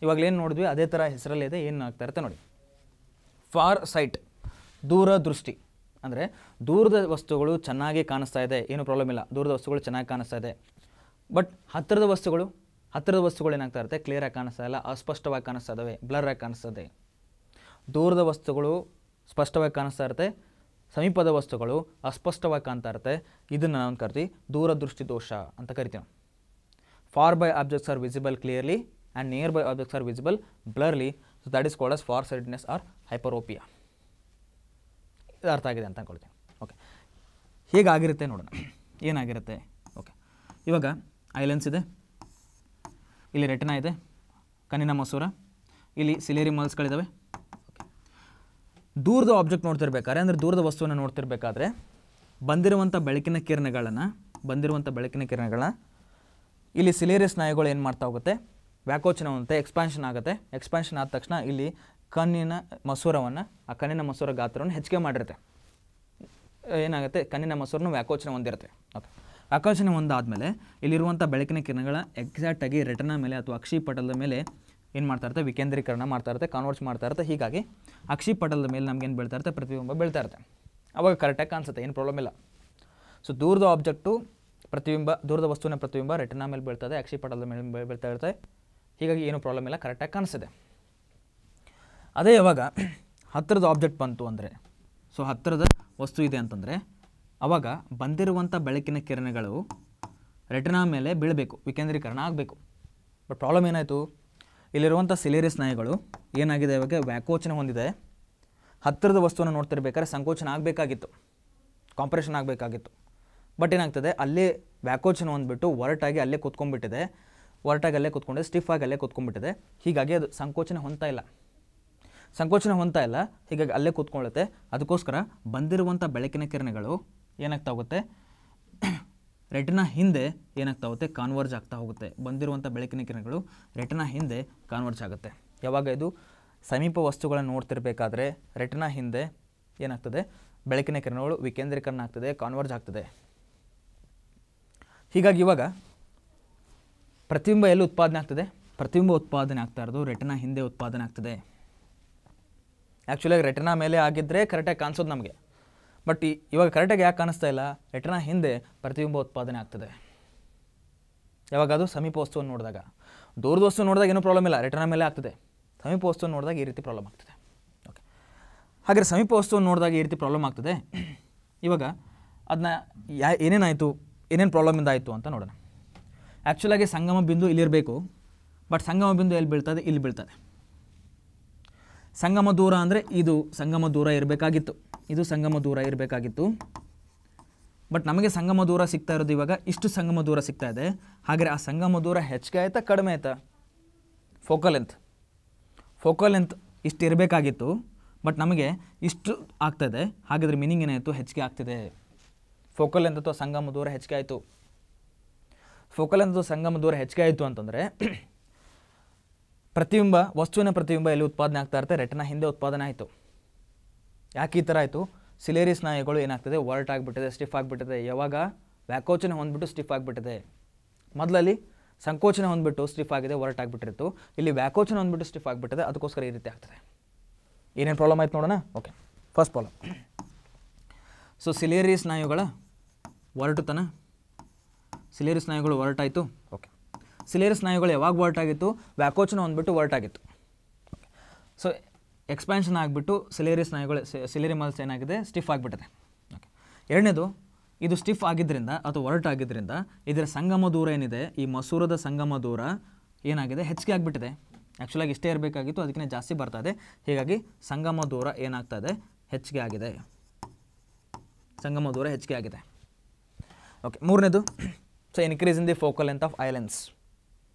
ಇವಾಗಲೇನು ನೋಡಿದ್ವಿ ಅದೇ ಥರ ಹೆಸರಲ್ಲಿದೆ ಏನು ಆಗ್ತಾ ಇರುತ್ತೆ ನೋಡಿ ಫಾರ್ ಸೈಟ್ ದೂರದೃಷ್ಟಿ ಅಂದರೆ ದೂರದ ವಸ್ತುಗಳು ಚೆನ್ನಾಗಿ ಕಾಣಿಸ್ತಾ ಇದೆ ಏನು ಪ್ರಾಬ್ಲಮ್ ಇಲ್ಲ ದೂರದ ವಸ್ತುಗಳು ಚೆನ್ನಾಗಿ ಕಾಣಿಸ್ತಾ ಇದೆ ಬಟ್ ಹತ್ತಿರದ ವಸ್ತುಗಳು ಹತ್ತಿರದ ವಸ್ತುಗಳು ಏನಾಗ್ತಾ ಇರುತ್ತೆ ಕ್ಲಿಯರಾಗಿ ಕಾಣಿಸ್ತಾ ಇಲ್ಲ ಅಸ್ಪಷ್ಟವಾಗಿ ಕಾಣಿಸ್ತಾ ಇದ್ದಾವೆ ಬ್ಲರಾಗಿ ಕಾಣಿಸ್ತದೆ ದೂರದ ವಸ್ತುಗಳು ಸ್ಪಷ್ಟವಾಗಿ ಕಾಣಿಸ್ತಾ ಇರುತ್ತೆ ಸಮೀಪದ ವಸ್ತುಗಳು ಅಸ್ಪಷ್ಟವಾಗಿ ಕಾಣ್ತಾ ಇರುತ್ತೆ ಇದನ್ನು ನಾವು ಕರಿತೀವಿ ದೂರದೃಷ್ಟಿ ದೋಷ ಅಂತ ಕರಿತೀವಿ far by objects are visible clearly and near by objects are visible blurrily so that is called as far sightedness or hyperopia ಇದು ಅರ್ಥ ಆಗಿದೆ ಅಂತ ಅಂದ್ಕೊಳ್ತೀನಿ ಓಕೆ ಹೇಗಾಗಿರುತ್ತೆ ನೋಡೋಣ ಏನಾಗಿರುತ್ತೆ ಓಕೆ ಇವಾಗ ಐಲೆನ್ಸ್ ಇದೆ ಇಲ್ಲಿ ರೆಟಿನಾ ಇದೆ ಕಣ್ಣಿನ ಮಸೂರ ಇಲ್ಲಿ ಸಿಲೇರಿ ಮಲ್ಸ್ಗಳಿದ್ದಾವೆ ಓಕೆ ದೂರದ ಆಬ್ಜೆಕ್ಟ್ ನೋಡ್ತಿರ್ಬೇಕಾದ್ರೆ ಅಂದರೆ ದೂರದ ವಸ್ತುವನ್ನು ನೋಡ್ತಿರ್ಬೇಕಾದ್ರೆ ಬಂದಿರುವಂಥ ಬೆಳಕಿನ ಕಿರಣಗಳನ್ನು ಬಂದಿರುವಂಥ ಬೆಳಕಿನ ಕಿರಣಗಳನ್ನ ಇಲ್ಲಿ ಸಿಲೇರಿ ಸ್ನಾಯುಗಳು ಏನು ಮಾಡ್ತಾ ಹೋಗುತ್ತೆ ವ್ಯಾಕೋಚನವಂತೆ ಎಕ್ಸ್ಪ್ಯಾನ್ಷನ್ ಆಗುತ್ತೆ ಎಕ್ಸ್ಪ್ಯಾನ್ಷನ್ ಆದ ತಕ್ಷಣ ಇಲ್ಲಿ ಕಣ್ಣಿನ ಮಸೂರವನ್ನು ಆ ಕಣ್ಣಿನ ಮಸೂರ ಗಾತ್ರವನ್ನು ಹೆಚ್ಚಿಗೆ ಮಾಡಿರುತ್ತೆ ಏನಾಗುತ್ತೆ ಕಣ್ಣಿನ ಮಸೂರನ್ನು ವ್ಯಾಕೋಚನ ಹೊಂದಿರುತ್ತೆ ಓಕೆ ವ್ಯಾಕೋಚನೆ ಒಂದಾದಮೇಲೆ ಇಲ್ಲಿರುವಂಥ ಬೆಳಕಿನ ಕಿರಣಗಳ ಎಕ್ಸಾಕ್ಟಾಗಿ ರಿಟರ್ನ ಮೇಲೆ ಅಥವಾ ಅಕ್ಷಿಪಟಲದ ಮೇಲೆ ಏನು ಮಾಡ್ತಾ ಇರುತ್ತೆ ವಿಕೇಂದ್ರೀಕರಣ ಮಾಡ್ತಾ ಇರುತ್ತೆ ಮಾಡ್ತಾಯಿರುತ್ತೆ ಮಾಡ್ತಾ ಇರುತ್ತೆ ಹೀಗಾಗಿ ಅಕ್ಷಿಪಟಲದ ಮೇಲೆ ನಮ್ಗೆ ಏನು ಇರುತ್ತೆ ಪ್ರತಿಬಿಂಬ ಬೀಳ್ತಾಯಿರುತ್ತೆ ಇರುತ್ತೆ ಅವಾಗ ಕರೆಕ್ಟಾಗಿ ಕಾಣಿಸುತ್ತೆ ಏನು ಪ್ರಾಬ್ಲಮ್ ಇಲ್ಲ ಸೊ ದೂರದ ಆಬ್ಜೆಕ್ಟು ಪ್ರತಿಬಿಂಬ ದೂರದ ವಸ್ತುವಿನ ಪ್ರತಿಬಿಂಬ ರೆಟರ್ನ ಮೇಲೆ ಬೀಳ್ತದೆ ಅಕ್ಷಿಪಟಲದ ಮೇಲೆ ಬೀಳ್ತಾ ಇರುತ್ತೆ ಹೀಗಾಗಿ ಏನೂ ಪ್ರಾಬ್ಲಮ್ ಇಲ್ಲ ಕರೆಕ್ಟಾಗಿ ಕಾಣಿಸುತ್ತೆ ಅದೇ ಯಾವಾಗ ಹತ್ತಿರದ ಆಬ್ಜೆಕ್ಟ್ ಬಂತು ಅಂದರೆ ಸೊ ಹತ್ತಿರದ ವಸ್ತು ಇದೆ ಅಂತಂದರೆ ಅವಾಗ ಬಂದಿರುವಂಥ ಬೆಳಕಿನ ಕಿರಣಗಳು ರೆಟಿನಾ ಮೇಲೆ ಬೀಳಬೇಕು ವಿಕೇಂದ್ರೀಕರಣ ಆಗಬೇಕು ಬಟ್ ಪ್ರಾಬ್ಲಮ್ ಏನಾಯಿತು ಇಲ್ಲಿರುವಂಥ ಸಿಲೇರಿಯಸ್ ಸ್ನಾಯುಗಳು ಏನಾಗಿದೆ ಇವಾಗ ವ್ಯಾಕೋಚನ ಹೊಂದಿದೆ ಹತ್ತಿರದ ವಸ್ತುವನ್ನು ನೋಡ್ತಿರ್ಬೇಕಾದ್ರೆ ಸಂಕೋಚನ ಆಗಬೇಕಾಗಿತ್ತು ಕಾಂಪ್ರೆಷನ್ ಆಗಬೇಕಾಗಿತ್ತು ಬಟ್ ಏನಾಗ್ತದೆ ಅಲ್ಲೇ ವ್ಯಾಕೋಚನ ಹೊಂದ್ಬಿಟ್ಟು ಒರಟಾಗಿ ಅಲ್ಲೇ ಕೂತ್ಕೊಂಡ್ಬಿಟ್ಟಿದೆ ಒರಟಾಗಿ ಅಲ್ಲೇ ಕೂತ್ಕೊಂಡಿದೆ ಸ್ಟಿಫ್ ಆಗಿ ಅಲ್ಲೇ ಕೂತ್ಕೊಂಡ್ಬಿಟ್ಟಿದೆ ಹೀಗಾಗಿ ಅದು ಸಂಕೋಚನ ಹೊಂದ್ತಾ ಇಲ್ಲ ಸಂಕೋಚನ ಹೊಂತ ಇಲ್ಲ ಹೀಗಾಗಿ ಅಲ್ಲೇ ಕೂತ್ಕೊಳ್ಳುತ್ತೆ ಅದಕ್ಕೋಸ್ಕರ ಬಂದಿರುವಂಥ ಬೆಳಕಿನ ಕಿರಣಗಳು ಏನಾಗ್ತಾ ಹೋಗುತ್ತೆ ರೆಟಿನ ಹಿಂದೆ ಏನಾಗ್ತಾ ಹೋಗುತ್ತೆ ಕಾನ್ವರ್ಜ್ ಆಗ್ತಾ ಹೋಗುತ್ತೆ ಬಂದಿರುವಂಥ ಬೆಳಕಿನ ಕಿರಣಗಳು ರೆಟಿನ ಹಿಂದೆ ಕಾನ್ವರ್ಜ್ ಆಗುತ್ತೆ ಯಾವಾಗ ಇದು ಸಮೀಪ ವಸ್ತುಗಳನ್ನು ನೋಡ್ತಿರಬೇಕಾದ್ರೆ ರೆಟಿನ ಹಿಂದೆ ಏನಾಗ್ತದೆ ಬೆಳಕಿನ ಕಿರಣಗಳು ವಿಕೇಂದ್ರೀಕರಣ ಆಗ್ತದೆ ಕಾನ್ವರ್ಜ್ ಆಗ್ತದೆ ಹೀಗಾಗಿ ಇವಾಗ ಪ್ರತಿಬಿಂಬ ಎಲ್ಲಿ ಉತ್ಪಾದನೆ ಆಗ್ತದೆ ಪ್ರತಿಬಿಂಬ ಉತ್ಪಾದನೆ ಆಗ್ತಾ ಇರೋದು ರೆಟಿನ ಹಿಂದೆ ಉತ್ಪಾದನೆ ಆಗ್ತದೆ ಆ್ಯಕ್ಚುಲಾಗಿ ರೆಟನಾ ಮೇಲೆ ಆಗಿದ್ದರೆ ಕರೆಕ್ಟಾಗಿ ಕಾಣಿಸೋದು ನಮಗೆ ಬಟ್ ಇವಾಗ ಕರೆಕ್ಟಾಗಿ ಯಾಕೆ ಕಾಣಿಸ್ತಾ ಇಲ್ಲ ರೆಟನಾ ಹಿಂದೆ ಪ್ರತಿಬಿಂಬ ಉತ್ಪಾದನೆ ಆಗ್ತದೆ ಯಾವಾಗ ಅದು ಸಮೀಪ ವಸ್ತುವನ್ನು ನೋಡಿದಾಗ ದೂರದ ವಸ್ತು ನೋಡಿದಾಗ ಏನೂ ಪ್ರಾಬ್ಲಮ್ ಇಲ್ಲ ರೆಟನಾ ಮೇಲೆ ಆಗ್ತದೆ ಸಮೀಪ ವಸ್ತುವನ್ನು ನೋಡಿದಾಗ ಈ ರೀತಿ ಪ್ರಾಬ್ಲಮ್ ಆಗ್ತದೆ ಓಕೆ ಹಾಗೆ ಸಮೀಪ ವಸ್ತುವನ್ನು ನೋಡಿದಾಗ ಈ ರೀತಿ ಪ್ರಾಬ್ಲಮ್ ಆಗ್ತದೆ ಇವಾಗ ಅದನ್ನ ಯಾ ಏನೇನಾಯಿತು ಏನೇನು ಪ್ರಾಬ್ಲಮಿಂದ ಆಯಿತು ಅಂತ ನೋಡೋಣ ಆ್ಯಕ್ಚುಲಾಗಿ ಸಂಗಮ ಬಿಂದು ಇಲ್ಲಿರಬೇಕು ಬಟ್ ಸಂಗಮ ಬಿಂದು ಎಲ್ಲಿ ಬೀಳ್ತದೆ ಇಲ್ಲಿ ಬೀಳ್ತದೆ ಸಂಗಮ ದೂರ ಅಂದರೆ ಇದು ಸಂಗಮ ದೂರ ಇರಬೇಕಾಗಿತ್ತು ಇದು ಸಂಗಮ ದೂರ ಇರಬೇಕಾಗಿತ್ತು ಬಟ್ ನಮಗೆ ಸಂಗಮ ದೂರ ಸಿಗ್ತಾ ಇರೋದು ಇವಾಗ ಇಷ್ಟು ಸಂಗಮ ದೂರ ಸಿಗ್ತಾ ಇದೆ ಹಾಗೆ ಆ ಸಂಗಮ ದೂರ ಹೆಚ್ಚಿಗೆ ಆಯಿತಾ ಕಡಿಮೆ ಆಯ್ತಾ ಫೋಕಲ್ ಲೆಂತ್ ಫೋಕಲ್ ಲೆಂತ್ ಇಷ್ಟು ಇರಬೇಕಾಗಿತ್ತು ಬಟ್ ನಮಗೆ ಇಷ್ಟು ಆಗ್ತದೆ ಹಾಗಾದರೆ ಮೀನಿಂಗ್ ಏನಾಯಿತು ಹೆಚ್ಚಿಗೆ ಆಗ್ತಿದೆ ಫೋಕಲ್ ಲೆಂತ್ ಅಥವಾ ಸಂಗಮ ದೂರ ಹೆಚ್ಚಿಗೆ ಆಯಿತು ಫೋಕಲ್ ಲೆಂತ್ ಅಥವಾ ಸಂಗಮ ದೂರ ಹೆಚ್ಚಿಗೆ ಆಯಿತು ಅಂತಂದರೆ ಪ್ರತಿಬಿಂಬ ವಸ್ತುವಿನ ಪ್ರತಿಬಿಂಬ ಎಲ್ಲಿ ಉತ್ಪಾದನೆ ಆಗ್ತಾ ಇರುತ್ತೆ ರೆಟನ ಹಿಂದೆ ಉತ್ಪಾದನೆ ಆಯಿತು ಯಾಕೆ ಈ ಥರ ಆಯಿತು ಸಿಲೇರಿ ಸ್ನಾಯುಗಳು ಏನಾಗ್ತದೆ ವರ್ಟ್ ಆಗಿಬಿಟ್ಟಿದೆ ಸ್ಟಿಫ್ ಆಗಿಬಿಟ್ಟಿದೆ ಯಾವಾಗ ವ್ಯಾಕೋಚನೆ ಹೊಂದ್ಬಿಟ್ಟು ಸ್ಟಿಫ್ ಆಗಿಬಿಟ್ಟಿದೆ ಮೊದಲಲ್ಲಿ ಸಂಕೋಚನೆ ಹೊಂದ್ಬಿಟ್ಟು ಸ್ಟಿಫ್ ಆಗಿದೆ ವರ್ಟ್ ಆಗಿಬಿಟ್ಟಿರ್ತು ಇಲ್ಲಿ ವ್ಯಾಕೋಚನ ಹೊಂದ್ಬಿಟ್ಟು ಸ್ಟಿಫ್ ಆಗಿಬಿಟ್ಟಿದೆ ಅದಕ್ಕೋಸ್ಕರ ಈ ರೀತಿ ಆಗ್ತದೆ ಏನೇನು ಪ್ರಾಬ್ಲಮ್ ಆಯ್ತು ನೋಡೋಣ okay first problem so ciliary ಸ್ನಾಯುಗಳ ತನ ಸಿಲೇರಿ ಸ್ನಾಯುಗಳು ಆಯಿತು ಓಕೆ ಸಿಲೇರಿ ಸ್ನಾಯುಗಳು ಯಾವಾಗ ವರ್ಟ್ ಆಗಿತ್ತು ವ್ಯಾಕೋಚನ ಒಂದ್ಬಿಟ್ಟು ವರ್ಟ್ ಆಗಿತ್ತು ಸೊ ಎಕ್ಸ್ಪ್ಯಾನ್ಷನ್ ಆಗಿಬಿಟ್ಟು ಸಿಲೇರಿ ಸ್ನಾಯುಗಳು ಸಿಲೇರಿ ಮಲ್ಸ್ ಏನಾಗಿದೆ ಸ್ಟಿಫ್ ಆಗಿಬಿಟ್ಟಿದೆ ಓಕೆ ಎರಡನೇದು ಇದು ಸ್ಟಿಫ್ ಆಗಿದ್ದರಿಂದ ಅಥವಾ ವರ್ಟ್ ಆಗಿದ್ದರಿಂದ ಇದರ ಸಂಗಮ ದೂರ ಏನಿದೆ ಈ ಮಸೂರದ ಸಂಗಮ ದೂರ ಏನಾಗಿದೆ ಹೆಚ್ಚಿಗೆ ಆಗಿಬಿಟ್ಟಿದೆ ಆ್ಯಕ್ಚುಲಾಗಿ ಇಷ್ಟೇ ಇರಬೇಕಾಗಿತ್ತು ಅದಕ್ಕಿಂತ ಜಾಸ್ತಿ ಬರ್ತಾ ಇದೆ ಹೀಗಾಗಿ ಸಂಗಮ ದೂರ ಏನಾಗ್ತಾ ಇದೆ ಹೆಚ್ಚಿಗೆ ಆಗಿದೆ ಸಂಗಮ ದೂರ ಹೆಚ್ಚಿಗೆ ಆಗಿದೆ ಓಕೆ ಮೂರನೇದು so increase in the focal length of eye lens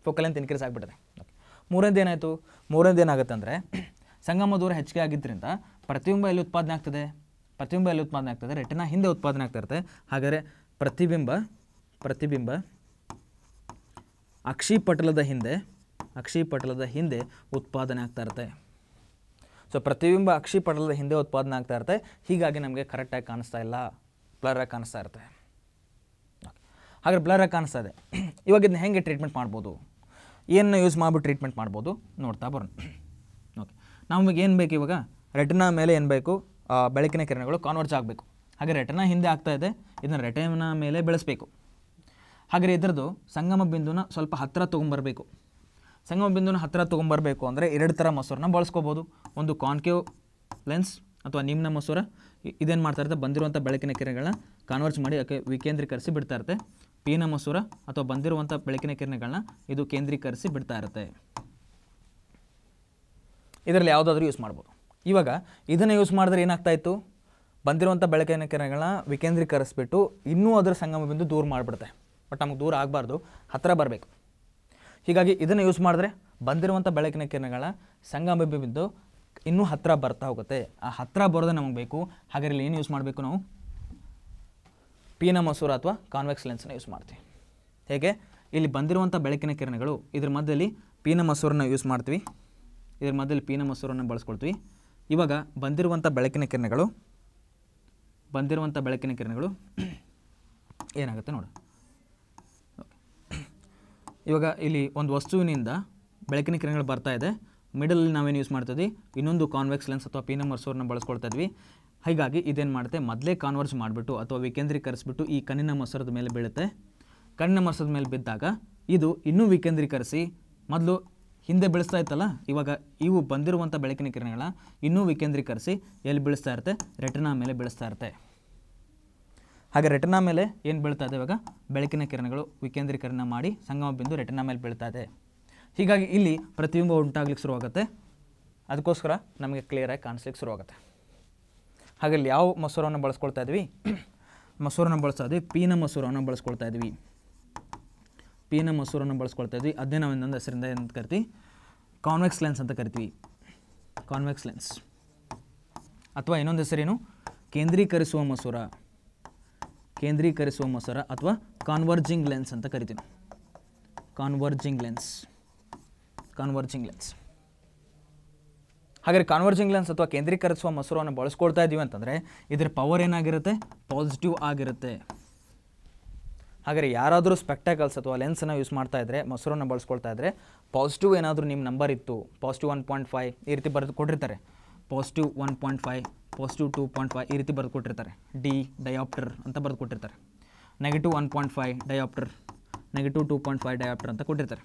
focal length increase ಆಗಿಬಿಟ್ಟಿದೆ ಮೂರನೇದು ಏನಾಯಿತು ಮೂರನೇದು ಏನಾಗುತ್ತೆ ಅಂದರೆ ಸಂಗಮ ದೂರ ಹೆಚ್ಚಿಗೆ ಆಗಿದ್ದರಿಂದ ಪ್ರತಿಬಿಂಬ ಎಲ್ಲಿ ಉತ್ಪಾದನೆ ಆಗ್ತದೆ ಪ್ರತಿಬಿಂಬ ಎಲ್ಲಿ ಉತ್ಪಾದನೆ ಆಗ್ತದೆ ರೆಟಿನ ಹಿಂದೆ ಉತ್ಪಾದನೆ ಆಗ್ತಾ ಇರುತ್ತೆ ಹಾಗಾದರೆ ಪ್ರತಿಬಿಂಬ ಪ್ರತಿಬಿಂಬ ಅಕ್ಷಿಪಟಲದ ಹಿಂದೆ ಅಕ್ಷಿಪಟಲದ ಹಿಂದೆ ಉತ್ಪಾದನೆ ಆಗ್ತಾ ಇರುತ್ತೆ ಸೊ ಪ್ರತಿಬಿಂಬ ಅಕ್ಷಿಪಟಲದ ಹಿಂದೆ ಉತ್ಪಾದನೆ ಆಗ್ತಾ ಇರುತ್ತೆ ಹೀಗಾಗಿ ನಮಗೆ ಕರೆಕ್ಟಾಗಿ ಕಾಣಿಸ್ತಾ ಇಲ್ಲ ಬ್ಲರಾಗಿ ಕಾಣಿಸ್ತಾ ಇರುತ್ತೆ ಹಾಗಾದ್ರೆ ಬ್ಲರಾಗಿ ಕಾಣಿಸ್ತಾ ಇದೆ [clears throat] ಇವಾಗ ಇದನ್ನ ಹೆಂಗೆ ಟ್ರೀಟ್ಮೆಂಟ್ ಮಾಡ್ಬೋದು ಏನು ಯೂಸ್ ಮಾಡಿಬಿಟ್ಟು ಟ್ರೀಟ್ಮೆಂಟ್ ಮಾಡ್ಬೋದು ನೋಡ್ತಾ ಬರೋಣ ಓಕೆ ನಮಗೆ ಏನು ಬೇಕು ಇವಾಗ ರೆಟನ ಮೇಲೆ ಏನು ಬೇಕು ಬೆಳಕಿನ ಕಿರಣಗಳು ಕಾನ್ವರ್ಜ್ ಆಗಬೇಕು ಹಾಗೆ ರೆಟನ ಹಿಂದೆ ಆಗ್ತಾ ಇದೆ ಇದನ್ನು ರೆಟನ ಮೇಲೆ ಬೆಳೆಸಬೇಕು ಹಾಗೆ ಇದರದ್ದು ಸಂಗಮ ಬಿಂದುನ ಸ್ವಲ್ಪ ಹತ್ತಿರ ತೊಗೊಂಬರಬೇಕು ಸಂಗಮ ಬಿಂದುನ ಹತ್ತಿರ ತೊಗೊಂಬರಬೇಕು ಅಂದರೆ ಎರಡು ಥರ ಮೊಸರನ್ನ ಬಳಸ್ಕೋಬೋದು ಒಂದು ಕಾನ್ಕೇವ್ ಲೆನ್ಸ್ ಅಥವಾ ನಿಮ್ಮ ಮಸೂರ ಇದೇನು ಮಾಡ್ತಾ ಇರುತ್ತೆ ಬಂದಿರುವಂಥ ಬೆಳಕಿನ ಕಿರಣಗಳನ್ನ ಕಾನ್ವರ್ಜ್ ಮಾಡಿ ಅದಕ್ಕೆ ವಿಕೇಂದ್ರೀಕರಿಸಿ ಬಿಡ್ತಾ ಇರುತ್ತೆ ಪೀನ ಮಸೂರ ಅಥವಾ ಬಂದಿರುವಂಥ ಬೆಳಕಿನ ಕಿರಣಗಳನ್ನ ಇದು ಕೇಂದ್ರೀಕರಿಸಿ ಬಿಡ್ತಾ ಇರುತ್ತೆ ಇದರಲ್ಲಿ ಯಾವುದಾದ್ರೂ ಯೂಸ್ ಮಾಡ್ಬೋದು ಇವಾಗ ಇದನ್ನು ಯೂಸ್ ಮಾಡಿದ್ರೆ ಏನಾಗ್ತಾ ಇತ್ತು ಬಂದಿರುವಂಥ ಬೆಳಕಿನ ಕಿರಣಗಳನ್ನ ವಿಕೇಂದ್ರೀಕರಿಸ್ಬಿಟ್ಟು ಇನ್ನೂ ಅದರ ಸಂಗಮ ಬಿಂದು ದೂರ ಮಾಡಿಬಿಡುತ್ತೆ ಬಟ್ ನಮಗೆ ದೂರ ಆಗಬಾರ್ದು ಹತ್ತಿರ ಬರಬೇಕು ಹೀಗಾಗಿ ಇದನ್ನು ಯೂಸ್ ಮಾಡಿದ್ರೆ ಬಂದಿರುವಂಥ ಬೆಳಕಿನ ಕಿರಣಗಳ ಸಂಗಮ ಬಿಂದು ಇನ್ನೂ ಹತ್ತಿರ ಬರ್ತಾ ಹೋಗುತ್ತೆ ಆ ಹತ್ತಿರ ಬರೋದೇ ನಮಗೆ ಬೇಕು ಹಾಗಾದ್ರೆ ಇಲ್ಲಿ ಏನು ಯೂಸ್ ಮಾಡಬೇಕು ನಾವು ಪೀನ ಮಸೂರ ಅಥವಾ ಕಾನ್ವೆಕ್ಸ್ ಲೆನ್ಸನ್ನ ಯೂಸ್ ಮಾಡ್ತೀವಿ ಹೇಗೆ ಇಲ್ಲಿ ಬಂದಿರುವಂಥ ಬೆಳಕಿನ ಕಿರಣಗಳು ಇದ್ರ ಮಧ್ಯದಲ್ಲಿ ಪೀನ ಮಸೂರನ್ನ ಯೂಸ್ ಮಾಡ್ತೀವಿ ಇದ್ರ ಮಧ್ಯದಲ್ಲಿ ಪೀನ ಮಸೂರನ್ನು ಬಳಸ್ಕೊಳ್ತೀವಿ ಇವಾಗ ಬಂದಿರುವಂಥ ಬೆಳಕಿನ ಕಿರಣಗಳು ಬಂದಿರುವಂಥ ಬೆಳಕಿನ ಕಿರಣಗಳು [coughs] ಏನಾಗುತ್ತೆ ನೋಡು ಇವಾಗ ಇಲ್ಲಿ ಒಂದು ವಸ್ತುವಿನಿಂದ ಬೆಳಕಿನ ಕಿರಣಗಳು ಬರ್ತಾ ಇದೆ ಮಿಡಲಲ್ಲಿ ನಾವೇನು ಯೂಸ್ ಮಾಡ್ತಿದ್ವಿ ಇನ್ನೊಂದು ಕಾನ್ವೆಕ್ಸ್ ಲೆನ್ಸ್ ಅಥವಾ ಪೀನ ಮಸೂರನ್ನ ಬಳಸ್ಕೊಳ್ತಾ ಇದ್ವಿ ಹೀಗಾಗಿ ಇದೇನು ಮಾಡುತ್ತೆ ಮೊದಲೇ ಕಾನ್ವರ್ಜ್ ಮಾಡಿಬಿಟ್ಟು ಅಥವಾ ವಿಕೇಂದ್ರೀಕರಿಸ್ಬಿಟ್ಟು ಈ ಕಣ್ಣಿನ ಮೊಸರದ ಮೇಲೆ ಬೀಳುತ್ತೆ ಕಣ್ಣಿನ ಮೊಸರದ ಮೇಲೆ ಬಿದ್ದಾಗ ಇದು ಇನ್ನೂ ವಿಕೇಂದ್ರೀಕರಿಸಿ ಮೊದಲು ಹಿಂದೆ ಬೆಳೆಸ್ತಾ ಇತ್ತಲ್ಲ ಇವಾಗ ಇವು ಬಂದಿರುವಂಥ ಬೆಳಕಿನ ಕಿರಣಗಳ ಇನ್ನೂ ವಿಕೇಂದ್ರೀಕರಿಸಿ ಎಲ್ಲಿ ಬೆಳೆಸ್ತಾ ಇರುತ್ತೆ ರೆಟನಾ ಮೇಲೆ ಬೆಳೆಸ್ತಾ ಇರುತ್ತೆ ಹಾಗೆ ರೆಟನಾ ಮೇಲೆ ಏನು ಬೀಳ್ತಾ ಇದೆ ಇವಾಗ ಬೆಳಕಿನ ಕಿರಣಗಳು ವಿಕೇಂದ್ರೀಕರಣ ಮಾಡಿ ಸಂಗಮ ಬಿಂದು ರೆಟನಾ ಮೇಲೆ ಬೀಳ್ತಾ ಇದೆ ಹೀಗಾಗಿ ಇಲ್ಲಿ ಪ್ರತಿಬಿಂಬ ಉಂಟಾಗ್ಲಿಕ್ಕೆ ಶುರುವಾಗುತ್ತೆ ಅದಕ್ಕೋಸ್ಕರ ನಮಗೆ ಕ್ಲಿಯರಾಗಿ ಕಾಣಿಸ್ಲಿಕ್ಕೆ ಶುರುವಾಗುತ್ತೆ ಹಾಗೆ ಯಾವ ಮೊಸರನ್ನು ಬಳಸ್ಕೊಳ್ತಾ ಇದ್ವಿ ಮೊಸರನ್ನು ಬಳಸ್ತಾ ಇದ್ವಿ ಪೀನ ಮೊಸರನ್ನು ಬಳಸ್ಕೊಳ್ತಾ ಇದ್ವಿ ಪೀನ ಮೊಸರನ್ನು ಬಳಸ್ಕೊಳ್ತಾ ಇದ್ವಿ ಅದೇ ನಾವು ಇನ್ನೊಂದು ಹೆಸರಿಂದ ಏನಂತ ಕರಿತೀವಿ ಕಾನ್ವೆಕ್ಸ್ ಲೆನ್ಸ್ ಅಂತ ಕರಿತೀವಿ ಕಾನ್ವೆಕ್ಸ್ ಲೆನ್ಸ್ ಅಥವಾ ಇನ್ನೊಂದು ಹೆಸರೇನು ಕೇಂದ್ರೀಕರಿಸುವ ಮಸೂರ ಕೇಂದ್ರೀಕರಿಸುವ ಮಸೂರ ಅಥವಾ ಕಾನ್ವರ್ಜಿಂಗ್ ಲೆನ್ಸ್ ಅಂತ ಕರಿತೀವಿ ಕಾನ್ವರ್ಜಿಂಗ್ ಲೆನ್ಸ್ ಕಾನ್ವರ್ಜಿಂಗ್ ಲೆನ್ಸ್ ಹಾಗಾದರೆ ಕಾನ್ವರ್ಜಿಂಗ್ ಲೆನ್ಸ್ ಅಥವಾ ಕೇಂದ್ರೀಕರಿಸುವ ಮೊಸರನ್ನು ಬಳಸ್ಕೊಳ್ತಾ ಇದ್ದೀವಿ ಅಂತಂದರೆ ಇದರ ಪವರ್ ಏನಾಗಿರುತ್ತೆ ಪಾಸಿಟಿವ್ ಆಗಿರುತ್ತೆ ಹಾಗಾದರೆ ಯಾರಾದರೂ ಸ್ಪೆಕ್ಟಾಕಲ್ಸ್ ಅಥವಾ ಲೆನ್ಸನ್ನು ಯೂಸ್ ಮಾಡ್ತಾ ಇದ್ದರೆ ಮೊಸರನ್ನು ಬಳಸ್ಕೊಳ್ತಾ ಇದ್ದರೆ ಪಾಸಿಟಿವ್ ಏನಾದರೂ ನಿಮ್ಮ ನಂಬರ್ ಇತ್ತು ಪಾಸಿಟಿವ್ ಒನ್ ಪಾಯಿಂಟ್ ಫೈವ್ ಈ ರೀತಿ ಬರೆದು ಕೊಟ್ಟಿರ್ತಾರೆ positive one point five positive two point five ಈ ರೀತಿ ಬರೆದು ಕೊಟ್ಟಿರ್ತಾರೆ ಡಿ ಡಯಾಪ್ಟರ್ ಅಂತ ಬರೆದು ಕೊಟ್ಟಿರ್ತಾರೆ negative one point five dioptre negative two point five dioptre ಅಂತ ಕೊಟ್ಟಿರ್ತಾರೆ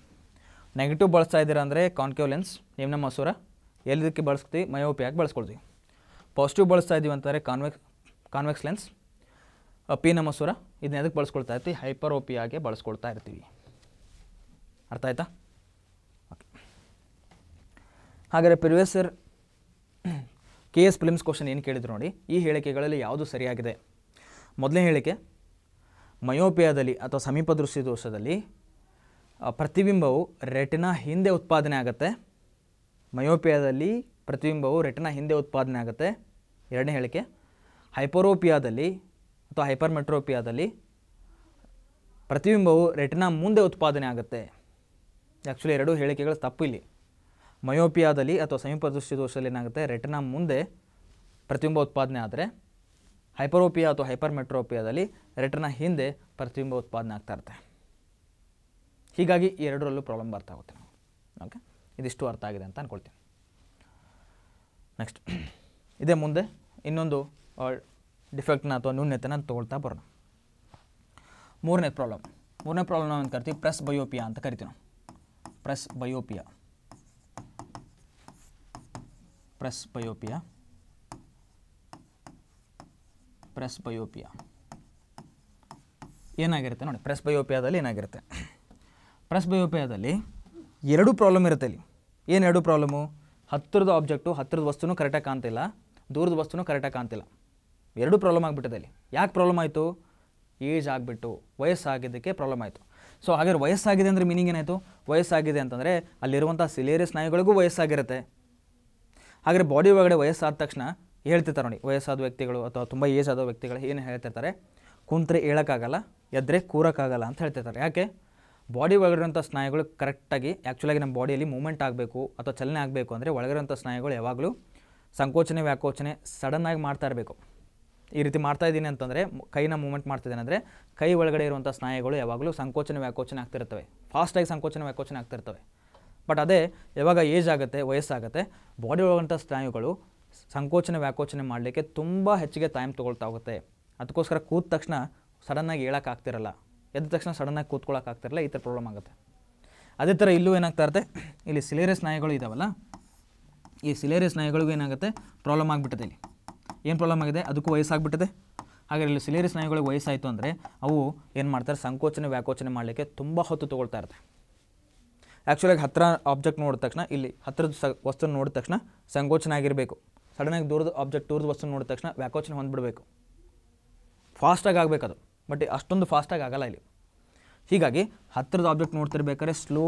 ನೆಗೆಟಿವ್ ಬಳಸ್ತಾ ಇದ್ದೀರಾ ಅಂದರೆ ಕಾನ್ಕೇವ್ ಲೆನ್ಸ್ ನಿಮ್ಮ ಮಸೂರ ಎಲ್ಲದಕ್ಕೆ ಬಳಸ್ತೀವಿ ಮಯೋಪಿಯಾಗಿ ಬಳಸ್ಕೊಳ್ತೀವಿ ಪಾಸಿಟಿವ್ ಬಳಸ್ತಾ ಇದ್ದೀವಿ ಅಂತಾರೆ ಕಾನ್ವೆಕ್ಸ್ ಕಾನ್ವೆಕ್ಸ್ ಲೆನ್ಸ್ ಪಿ ನಮಸ್ವರ ಇದನ್ನ ಎದಕ್ಕೆ ಬಳಸ್ಕೊಳ್ತಾ ಇರ್ತೀವಿ ಹೈಪರೋಪಿಯಾಗೆ ಬಳಸ್ಕೊಳ್ತಾ ಇರ್ತೀವಿ ಅರ್ಥ ಆಯ್ತಾ ಓಕೆ ಹಾಗಾದರೆ previous year K S prelims question ಏನು ಕೇಳಿದ್ರು ನೋಡಿ ಈ ಹೇಳಿಕೆಗಳಲ್ಲಿ ಯಾವುದು ಸರಿಯಾಗಿದೆ ಮೊದಲನೇ ಹೇಳಿಕೆ ಮಯೋಪಿಯಾದಲ್ಲಿ ಅಥವಾ ಸಮೀಪ ದೃಷ್ಟಿ ದೋಷದಲ್ಲಿ ಪ್ರತಿಬಿಂಬವು ರೆಟಿನಾ ಹಿಂದೆ ಉತ್ಪಾದನೆ ಆಗುತ್ತೆ ಮಯೋಪಿಯಾದಲ್ಲಿ ಪ್ರತಿಬಿಂಬವು ರೆಟನ ಹಿಂದೆ ಉತ್ಪಾದನೆ ಆಗುತ್ತೆ ಎರಡನೇ ಹೇಳಿಕೆ ಹೈಪರೋಪಿಯಾದಲ್ಲಿ ಅಥವಾ ಹೈಪರ್ಮೆಟ್ರೋಪಿಯಾದಲ್ಲಿ ಪ್ರತಿಬಿಂಬವು ರೆಟನ ಮುಂದೆ ಉತ್ಪಾದನೆ ಆಗುತ್ತೆ ಆ್ಯಕ್ಚುಲಿ ಎರಡೂ ಹೇಳಿಕೆಗಳು ತಪ್ಪು ಇಲ್ಲಿ ಮಯೋಪಿಯಾದಲ್ಲಿ ಅಥವಾ ಸಮೀಪ ದೃಷ್ಟಿ ದೋಷದಲ್ಲಿ ಏನಾಗುತ್ತೆ ರೆಟನ ಮುಂದೆ ಪ್ರತಿಬಿಂಬ ಉತ್ಪಾದನೆ ಆದರೆ ಹೈಪರೋಪಿಯಾ ಅಥವಾ ಹೈಪರ್ಮೆಟ್ರೋಪಿಯಾದಲ್ಲಿ ರೆಟನ ಹಿಂದೆ ಪ್ರತಿಬಿಂಬ ಉತ್ಪಾದನೆ ಆಗ್ತಾ ಇರುತ್ತೆ ಹೀಗಾಗಿ ಎರಡರಲ್ಲೂ ಪ್ರಾಬ್ಲಮ್ ಬರ್ತಾ ಹೋಗುತ್ತೆ ನಾವು ಓಕೆ ಇದಿಷ್ಟು ಅರ್ಥ ಆಗಿದೆ ಅಂತ ಅಂದ್ಕೊಳ್ತೀನಿ ನೆಕ್ಸ್ಟ್ [clears throat] ಇದೇ ಮುಂದೆ ಇನ್ನೊಂದು ಡಿಫೆಕ್ಟ್ನ ಅಥವಾ ನ್ಯೂನ್ಯತೆನ ತೊಗೊಳ್ತಾ ಬರೋಣ ಮೂರನೇ ಪ್ರಾಬ್ಲಮ್ ಮೂರನೇ ಪ್ರಾಬ್ಲಮ್ ನಾವು ಏನು ಕರಿತೀವಿ ಪ್ರೆಸ್ ಬಯೋಪಿಯಾ ಅಂತ ಕರಿತೀವಿ ನಾವು presbyopia presbyopia presbyopia ಏನಾಗಿರುತ್ತೆ ನೋಡಿ ಪ್ರೆಸ್ ಬಯೋಪಿಯಾದಲ್ಲಿ ಏನಾಗಿರುತ್ತೆ ಪ್ರೆಸ್ [clears throat] ಬಯೋಪಿಯಾದಲ್ಲಿ ಎರಡು ಪ್ರಾಬ್ಲಮ್ ಇರುತ್ತೆ ಅಲ್ಲಿ ಏನೆರಡು ಎರಡು ಪ್ರಾಬ್ಲಮು ಹತ್ತಿರದ ಆಬ್ಜೆಕ್ಟು ಹತ್ತಿರದ ವಸ್ತುನೂ ಕರೆಕ್ಟಾಗಿ ಕಾಣ್ತಿಲ್ಲ ದೂರದ ವಸ್ತುನೂ ಕರೆಕ್ಟಾಗಿ ಕಾಣ್ತಿಲ್ಲ ಎರಡೂ ಪ್ರಾಬ್ಲಮ್ ಆಗಿಬಿಟ್ಟಿದೆ ಅಲ್ಲಿ ಯಾಕೆ ಪ್ರಾಬ್ಲಮ್ ಆಯಿತು ಏಜ್ ಆಗಿಬಿಟ್ಟು ವಯಸ್ಸಾಗಿದ್ದಕ್ಕೆ ಪ್ರಾಬ್ಲಮ್ ಆಯಿತು ಸೊ ಹಾಗಾದ್ರೆ ವಯಸ್ಸಾಗಿದೆ ಅಂದರೆ ಮೀನಿಂಗ್ ಏನಾಯಿತು ವಯಸ್ಸಾಗಿದೆ ಅಂತಂದರೆ ಅಲ್ಲಿರುವಂಥ ಸಿಲೇರಿಯಸ್ ಸ್ನಾಯುಗಳಿಗೂ ವಯಸ್ಸಾಗಿರುತ್ತೆ ಹಾಗಾದರೆ ಬಾಡಿ ಒಳಗಡೆ ವಯಸ್ಸಾದ ತಕ್ಷಣ ಹೇಳ್ತಿರ್ತಾರೆ ನೋಡಿ ವಯಸ್ಸಾದ ವ್ಯಕ್ತಿಗಳು ಅಥವಾ ತುಂಬ ಏಜ್ ಆದ ವ್ಯಕ್ತಿಗಳು ಏನು ಹೇಳ್ತಿರ್ತಾರೆ ಕುಂತ್ರೆ ಹೇಳೋಕ್ಕಾಗಲ್ಲ ಎದ್ರೆ ಕೂರೋಕ್ಕಾಗಲ್ಲ ಅಂತ ಹೇಳ್ತಿರ್ತಾರೆ ಯಾಕೆ ಬಾಡಿ ಒಳಗಿರುವಂಥ ಸ್ನಾಯುಗಳು ಕರೆಕ್ಟಾಗಿ ಆ್ಯಕ್ಚುಲಾಗಿ ನಮ್ಮ ಬಾಡಿಯಲ್ಲಿ ಮೂಮೆಂಟ್ ಆಗಬೇಕು ಅಥವಾ ಚಲನೆ ಆಗಬೇಕು ಅಂದರೆ ಒಳಗಿರುವಂಥ ಸ್ನಾಯುಗಳು ಯಾವಾಗಲೂ ಸಂಕೋಚನೆ ವ್ಯಾಕೋಚನೆ ಸಡನ್ನಾಗಿ ಮಾಡ್ತಾ ಇರಬೇಕು ಈ ರೀತಿ ಮಾಡ್ತಾ ಇದ್ದೀನಿ ಅಂತಂದರೆ ಕೈನ ಮೂಮೆಂಟ್ ಮಾಡ್ತಿದ್ದೀನಿ ಅಂದರೆ ಕೈ ಒಳಗಡೆ ಇರುವಂಥ ಸ್ನಾಯುಗಳು ಯಾವಾಗಲೂ ಸಂಕೋಚನೆ ವ್ಯಾಕೋಚನೆ ಆಗ್ತಿರ್ತವೆ ಫಾಸ್ಟಾಗಿ ಸಂಕೋಚನೆ ವ್ಯಾಕೋಚನೆ ಆಗ್ತಿರ್ತವೆ ಬಟ್ ಅದೇ ಯಾವಾಗ ಏಜ್ ಆಗುತ್ತೆ ವಯಸ್ಸಾಗುತ್ತೆ ಬಾಡಿ ಒಳಗಂಥ ಸ್ನಾಯುಗಳು ಸಂಕೋಚನೆ ವ್ಯಾಕೋಚನೆ ಮಾಡಲಿಕ್ಕೆ ತುಂಬ ಹೆಚ್ಚಿಗೆ ಟೈಮ್ ತೊಗೊಳ್ತಾ ಹೋಗುತ್ತೆ ಅದಕ್ಕೋಸ್ಕರ ಕೂದ ತಕ್ಷಣ ಸಡನ್ನಾಗಿ ಹೇಳೋಕ್ಕಾಗ್ತಿರಲ್ಲ ಎದ್ದ ತಕ್ಷಣ ಸಡನ್ನಾಗಿ ಆಗ್ತಿರಲ್ಲ ಈ ಥರ ಪ್ರಾಬ್ಲಮ್ ಆಗುತ್ತೆ ಅದೇ ಥರ ಇಲ್ಲೂ ಏನಾಗ್ತಾ ಇರುತ್ತೆ ಇಲ್ಲಿ ಸಿಲೇರಿಯಸ್ ನಾಯಿಗಳು ಇದ್ದಾವಲ್ಲ ಈ ಸಿಲೇರಿಯಸ್ ನಾಯಿಗಳಿಗೂ ಏನಾಗುತ್ತೆ ಪ್ರಾಬ್ಲಮ್ ಆಗಿಬಿಟ್ಟಿದೆ ಇಲ್ಲಿ ಏನು ಪ್ರಾಬ್ಲಮ್ ಆಗಿದೆ ಅದಕ್ಕೂ ವಯಸ್ಸಾಗ್ಬಿಟ್ಟಿದೆ ಹಾಗೆ ಇಲ್ಲಿ ಸಿಲೇರಿಯಸ್ ಸ್ನಾಯುಗಳಿಗೆ ವಯಸ್ಸಾಯಿತು ಅಂದರೆ ಅವು ಏನು ಮಾಡ್ತಾರೆ ಸಂಕೋಚನೆ ವ್ಯಾಕೋಚನೆ ಮಾಡಲಿಕ್ಕೆ ತುಂಬ ಹೊತ್ತು ತೊಗೊಳ್ತಾ ಇರುತ್ತೆ ಆ್ಯಕ್ಚುಲಾಗಿ ಹತ್ತಿರ ಆಬ್ಜೆಕ್ಟ್ ನೋಡಿದ ತಕ್ಷಣ ಇಲ್ಲಿ ಹತ್ತಿರದ ಸ ವಸ್ತು ನೋಡಿದ ತಕ್ಷಣ ಸಂಕೋಚನ ಆಗಿರಬೇಕು ಸಡನ್ನಾಗಿ ದೂರದ ಆಬ್ಜೆಕ್ಟ್ ದೂರದ ವಸ್ತು ನೋಡಿದ ತಕ್ಷಣ ವ್ಯಾಕೋಚನೆ ಹೊಂದ್ಬಿಡಬೇಕು ಫಾಸ್ಟಾಗಿ ಆಗಬೇಕದು ಬಟ್ ಅಷ್ಟೊಂದು ಫಾಸ್ಟಾಗಿ ಆಗಲ್ಲ ಇಲ್ಲಿ ಹೀಗಾಗಿ ಹತ್ತಿರದ ಆಬ್ಜೆಕ್ಟ್ ನೋಡ್ತಿರ್ಬೇಕಾದ್ರೆ ಸ್ಲೋ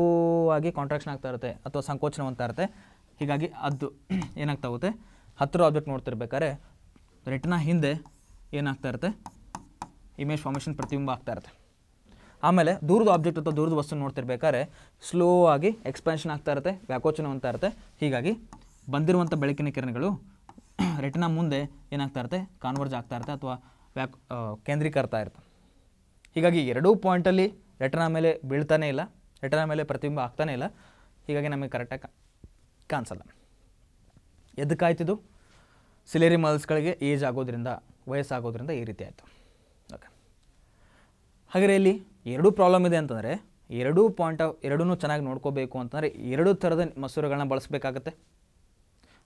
ಆಗಿ ಕಾಂಟ್ರಾಕ್ಷನ್ ಆಗ್ತಾ ಇರುತ್ತೆ ಅಥವಾ ಸಂಕೋಚನ ಅಂತ ಇರುತ್ತೆ ಹೀಗಾಗಿ ಅದು ಏನಾಗ್ತಾ ಹೋಗುತ್ತೆ ಹತ್ತಿರ ಆಬ್ಜೆಕ್ಟ್ ನೋಡ್ತಿರ್ಬೇಕಾದ್ರೆ ರಿಟರ್ನ ಹಿಂದೆ ಏನಾಗ್ತಾ ಇರುತ್ತೆ ಇಮೇಜ್ ಫಾರ್ಮೇಷನ್ ಪ್ರತಿಬಿಂಬ ಆಗ್ತಾ ಇರುತ್ತೆ ಆಮೇಲೆ ದೂರದ ಆಬ್ಜೆಕ್ಟ್ ಅಥವಾ ದೂರದ ವಸ್ತು ನೋಡ್ತಿರ್ಬೇಕಾದ್ರೆ ಸ್ಲೋ ಆಗಿ ಎಕ್ಸ್ಪ್ಯಾನ್ಷನ್ ಆಗ್ತಾ ಇರುತ್ತೆ ವ್ಯಾಕೋಚನ ಅಂತ ಇರುತ್ತೆ ಹೀಗಾಗಿ ಬಂದಿರುವಂಥ ಬೆಳಕಿನ ಕಿರಣಗಳು ರೆಟಿನ ಮುಂದೆ ಏನಾಗ್ತಾ ಇರುತ್ತೆ ಕಾನ್ವರ್ಜ್ ಆಗ್ತಾ ಇರುತ್ತೆ ಅಥವಾ ವ್ಯಾಕ್ ಕೇಂದ್ರೀಕರ್ತಾ ಇರುತ್ತೆ ಹೀಗಾಗಿ ಎರಡೂ ಪಾಯಿಂಟಲ್ಲಿ ರೆಟನ ಮೇಲೆ ಬೀಳ್ತಾನೆ ಇಲ್ಲ ರೆಟನ ಮೇಲೆ ಪ್ರತಿಬಿಂಬ ಆಗ್ತಾನೇ ಇಲ್ಲ ಹೀಗಾಗಿ ನಮಗೆ ಕರೆಕ್ಟಾಗಿ ಕಾಣಿಸಲ್ಲ ಎದಕ್ಕಾಯ್ತಿದ್ದು ಸಿಲೇರಿ ಮಲ್ಸ್ಗಳಿಗೆ ಏಜ್ ಆಗೋದ್ರಿಂದ ವಯಸ್ಸಾಗೋದ್ರಿಂದ ಈ ರೀತಿ ಆಯಿತು ಓಕೆ ಹಾಗೆ ಇಲ್ಲಿ ಎರಡೂ ಪ್ರಾಬ್ಲಮ್ ಇದೆ ಅಂತಂದರೆ ಎರಡೂ ಪಾಯಿಂಟ್ ಎರಡೂ ಚೆನ್ನಾಗಿ ನೋಡ್ಕೋಬೇಕು ಅಂತಂದರೆ ಎರಡು ಥರದ ಮೊಸರುಗಳನ್ನ ಬಳಸಬೇಕಾಗತ್ತೆ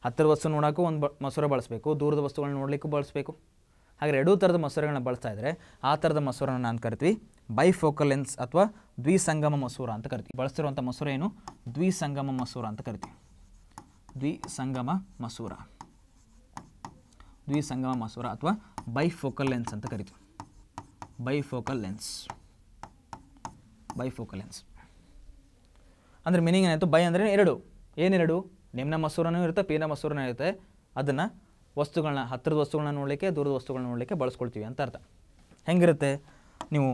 ಹತ್ತಿರ ವಸ್ತು ನೋಡೋಕ್ಕೂ ಒಂದು ಬ ಮಸೂರ ಬಳಸಬೇಕು ದೂರದ ವಸ್ತುಗಳನ್ನ ನೋಡಲಿಕ್ಕೂ ಬಳಸಬೇಕು ಹಾಗೆ ಎರಡೂ ಥರದ ಮಸೂರಗಳನ್ನ ಬಳಸ್ತಾ ಇದ್ದರೆ ಆ ಥರದ ಮಸೂರನ ನಾನು ಕರಿತೀವಿ ಫೋಕಲ್ ಲೆನ್ಸ್ ಅಥವಾ ದ್ವಿಸಂಗಮ ಮಸೂರ ಅಂತ ಕರಿತೀವಿ ಬಳಸ್ತಿರುವಂಥ ಮಸೂರ ಏನು ದ್ವಿಸಂಗಮ ಮಸೂರ ಅಂತ ಕರಿತೀವಿ ದ್ವಿಸಂಗಮ ಮಸೂರ ದ್ವಿಸಂಗಮ ಮಸೂರ ಅಥವಾ ಬೈಫೋಕಲ್ ಲೆನ್ಸ್ ಅಂತ ಕರಿತೀವಿ ಬೈಫೋಕಲ್ ಲೆನ್ಸ್ ಬೈಫೋಕಲ್ ಲೆನ್ಸ್ ಅಂದರೆ ಮೀನಿಂಗ್ ಏನಾಯಿತು ಬೈ ಅಂದರೆ ಎರಡು ಏನೆರಡು ನಿಮ್ಮ ಮಸೂರನೂ ಇರುತ್ತೆ ಪೀನ ಮಸೂರನೂ ಇರುತ್ತೆ ಅದನ್ನು ವಸ್ತುಗಳನ್ನ ಹತ್ತಿರದ ವಸ್ತುಗಳನ್ನ ನೋಡಲಿಕ್ಕೆ ದೂರದ ವಸ್ತುಗಳನ್ನ ನೋಡಲಿಕ್ಕೆ ಬಳಸ್ಕೊಳ್ತೀವಿ ಅಂತ ಅರ್ಥ ಹೆಂಗಿರುತ್ತೆ ನೀವು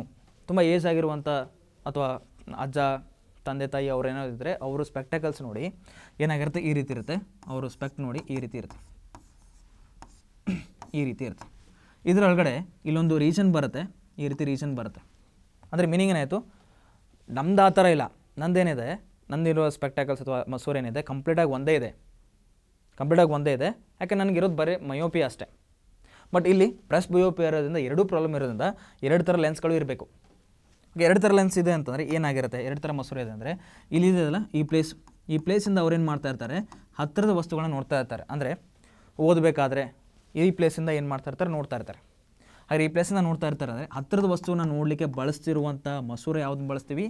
ತುಂಬ ಏಜ್ ಆಗಿರುವಂಥ ಅಥವಾ ಅಜ್ಜ ತಂದೆ ತಾಯಿ ಅವ್ರೇನೋ ಇದ್ದರೆ ಅವರು ಸ್ಪೆಕ್ಟಕಲ್ಸ್ ನೋಡಿ ಏನಾಗಿರುತ್ತೆ ಈ ರೀತಿ ಇರುತ್ತೆ ಅವರು ಸ್ಪೆಕ್ಟ್ ನೋಡಿ ಈ ರೀತಿ ಇರುತ್ತೆ ಈ ರೀತಿ ಇರುತ್ತೆ ಇದರೊಳಗಡೆ ಇಲ್ಲೊಂದು ರೀಸನ್ ಬರುತ್ತೆ ಈ ರೀತಿ ರೀಸನ್ ಬರುತ್ತೆ ಅಂದರೆ ಮೀನಿಂಗ್ ಏನಾಯಿತು ನಮ್ದು ಆ ಥರ ಇಲ್ಲ ನಂದೇನಿದೆ ನಂದಿರುವ ಸ್ಪೆಕ್ಟಾಕಲ್ಸ್ ಅಥವಾ ಮಸೂರ್ ಏನಿದೆ ಕಂಪ್ಲೀಟಾಗಿ ಒಂದೇ ಇದೆ ಕಂಪ್ಲೀಟಾಗಿ ಒಂದೇ ಇದೆ ಯಾಕೆ ನನಗಿರೋದು ಬರೀ ಮಯೋಪಿ ಅಷ್ಟೇ ಬಟ್ ಇಲ್ಲಿ ಪ್ರೆಸ್ ಬಯೋಪಿ ಇರೋದ್ರಿಂದ ಎರಡೂ ಪ್ರಾಬ್ಲಮ್ ಇರೋದ್ರಿಂದ ಎರಡು ಥರ ಲೆನ್ಸ್ಗಳು ಇರಬೇಕು ಎರಡು ಥರ ಲೆನ್ಸ್ ಇದೆ ಅಂತಂದರೆ ಏನಾಗಿರುತ್ತೆ ಎರಡು ಥರ ಮೊಸರು ಇದೆ ಅಂದರೆ ಇಲ್ಲಿದೆಯಲ್ಲ ಈ ಪ್ಲೇಸ್ ಈ ಪ್ಲೇಸಿಂದ ಏನು ಮಾಡ್ತಾ ಇರ್ತಾರೆ ಹತ್ತಿರದ ವಸ್ತುಗಳನ್ನ ನೋಡ್ತಾ ಇರ್ತಾರೆ ಅಂದರೆ ಓದಬೇಕಾದ್ರೆ ಈ ಪ್ಲೇಸಿಂದ ಏನು ಮಾಡ್ತಾ ಇರ್ತಾರೆ ನೋಡ್ತಾ ಇರ್ತಾರೆ ಹಾಗೆ ಈ ಪ್ಲೇಸಿಂದ ನೋಡ್ತಾ ಇರ್ತಾರೆ ಅಂದರೆ ಹತ್ತಿರದ ವಸ್ತುವನ್ನ ನೋಡಲಿಕ್ಕೆ ಬಳಸ್ತಿರುವಂಥ ಮಸೂರ ಯಾವ್ದು ಬಳಸ್ತೀವಿ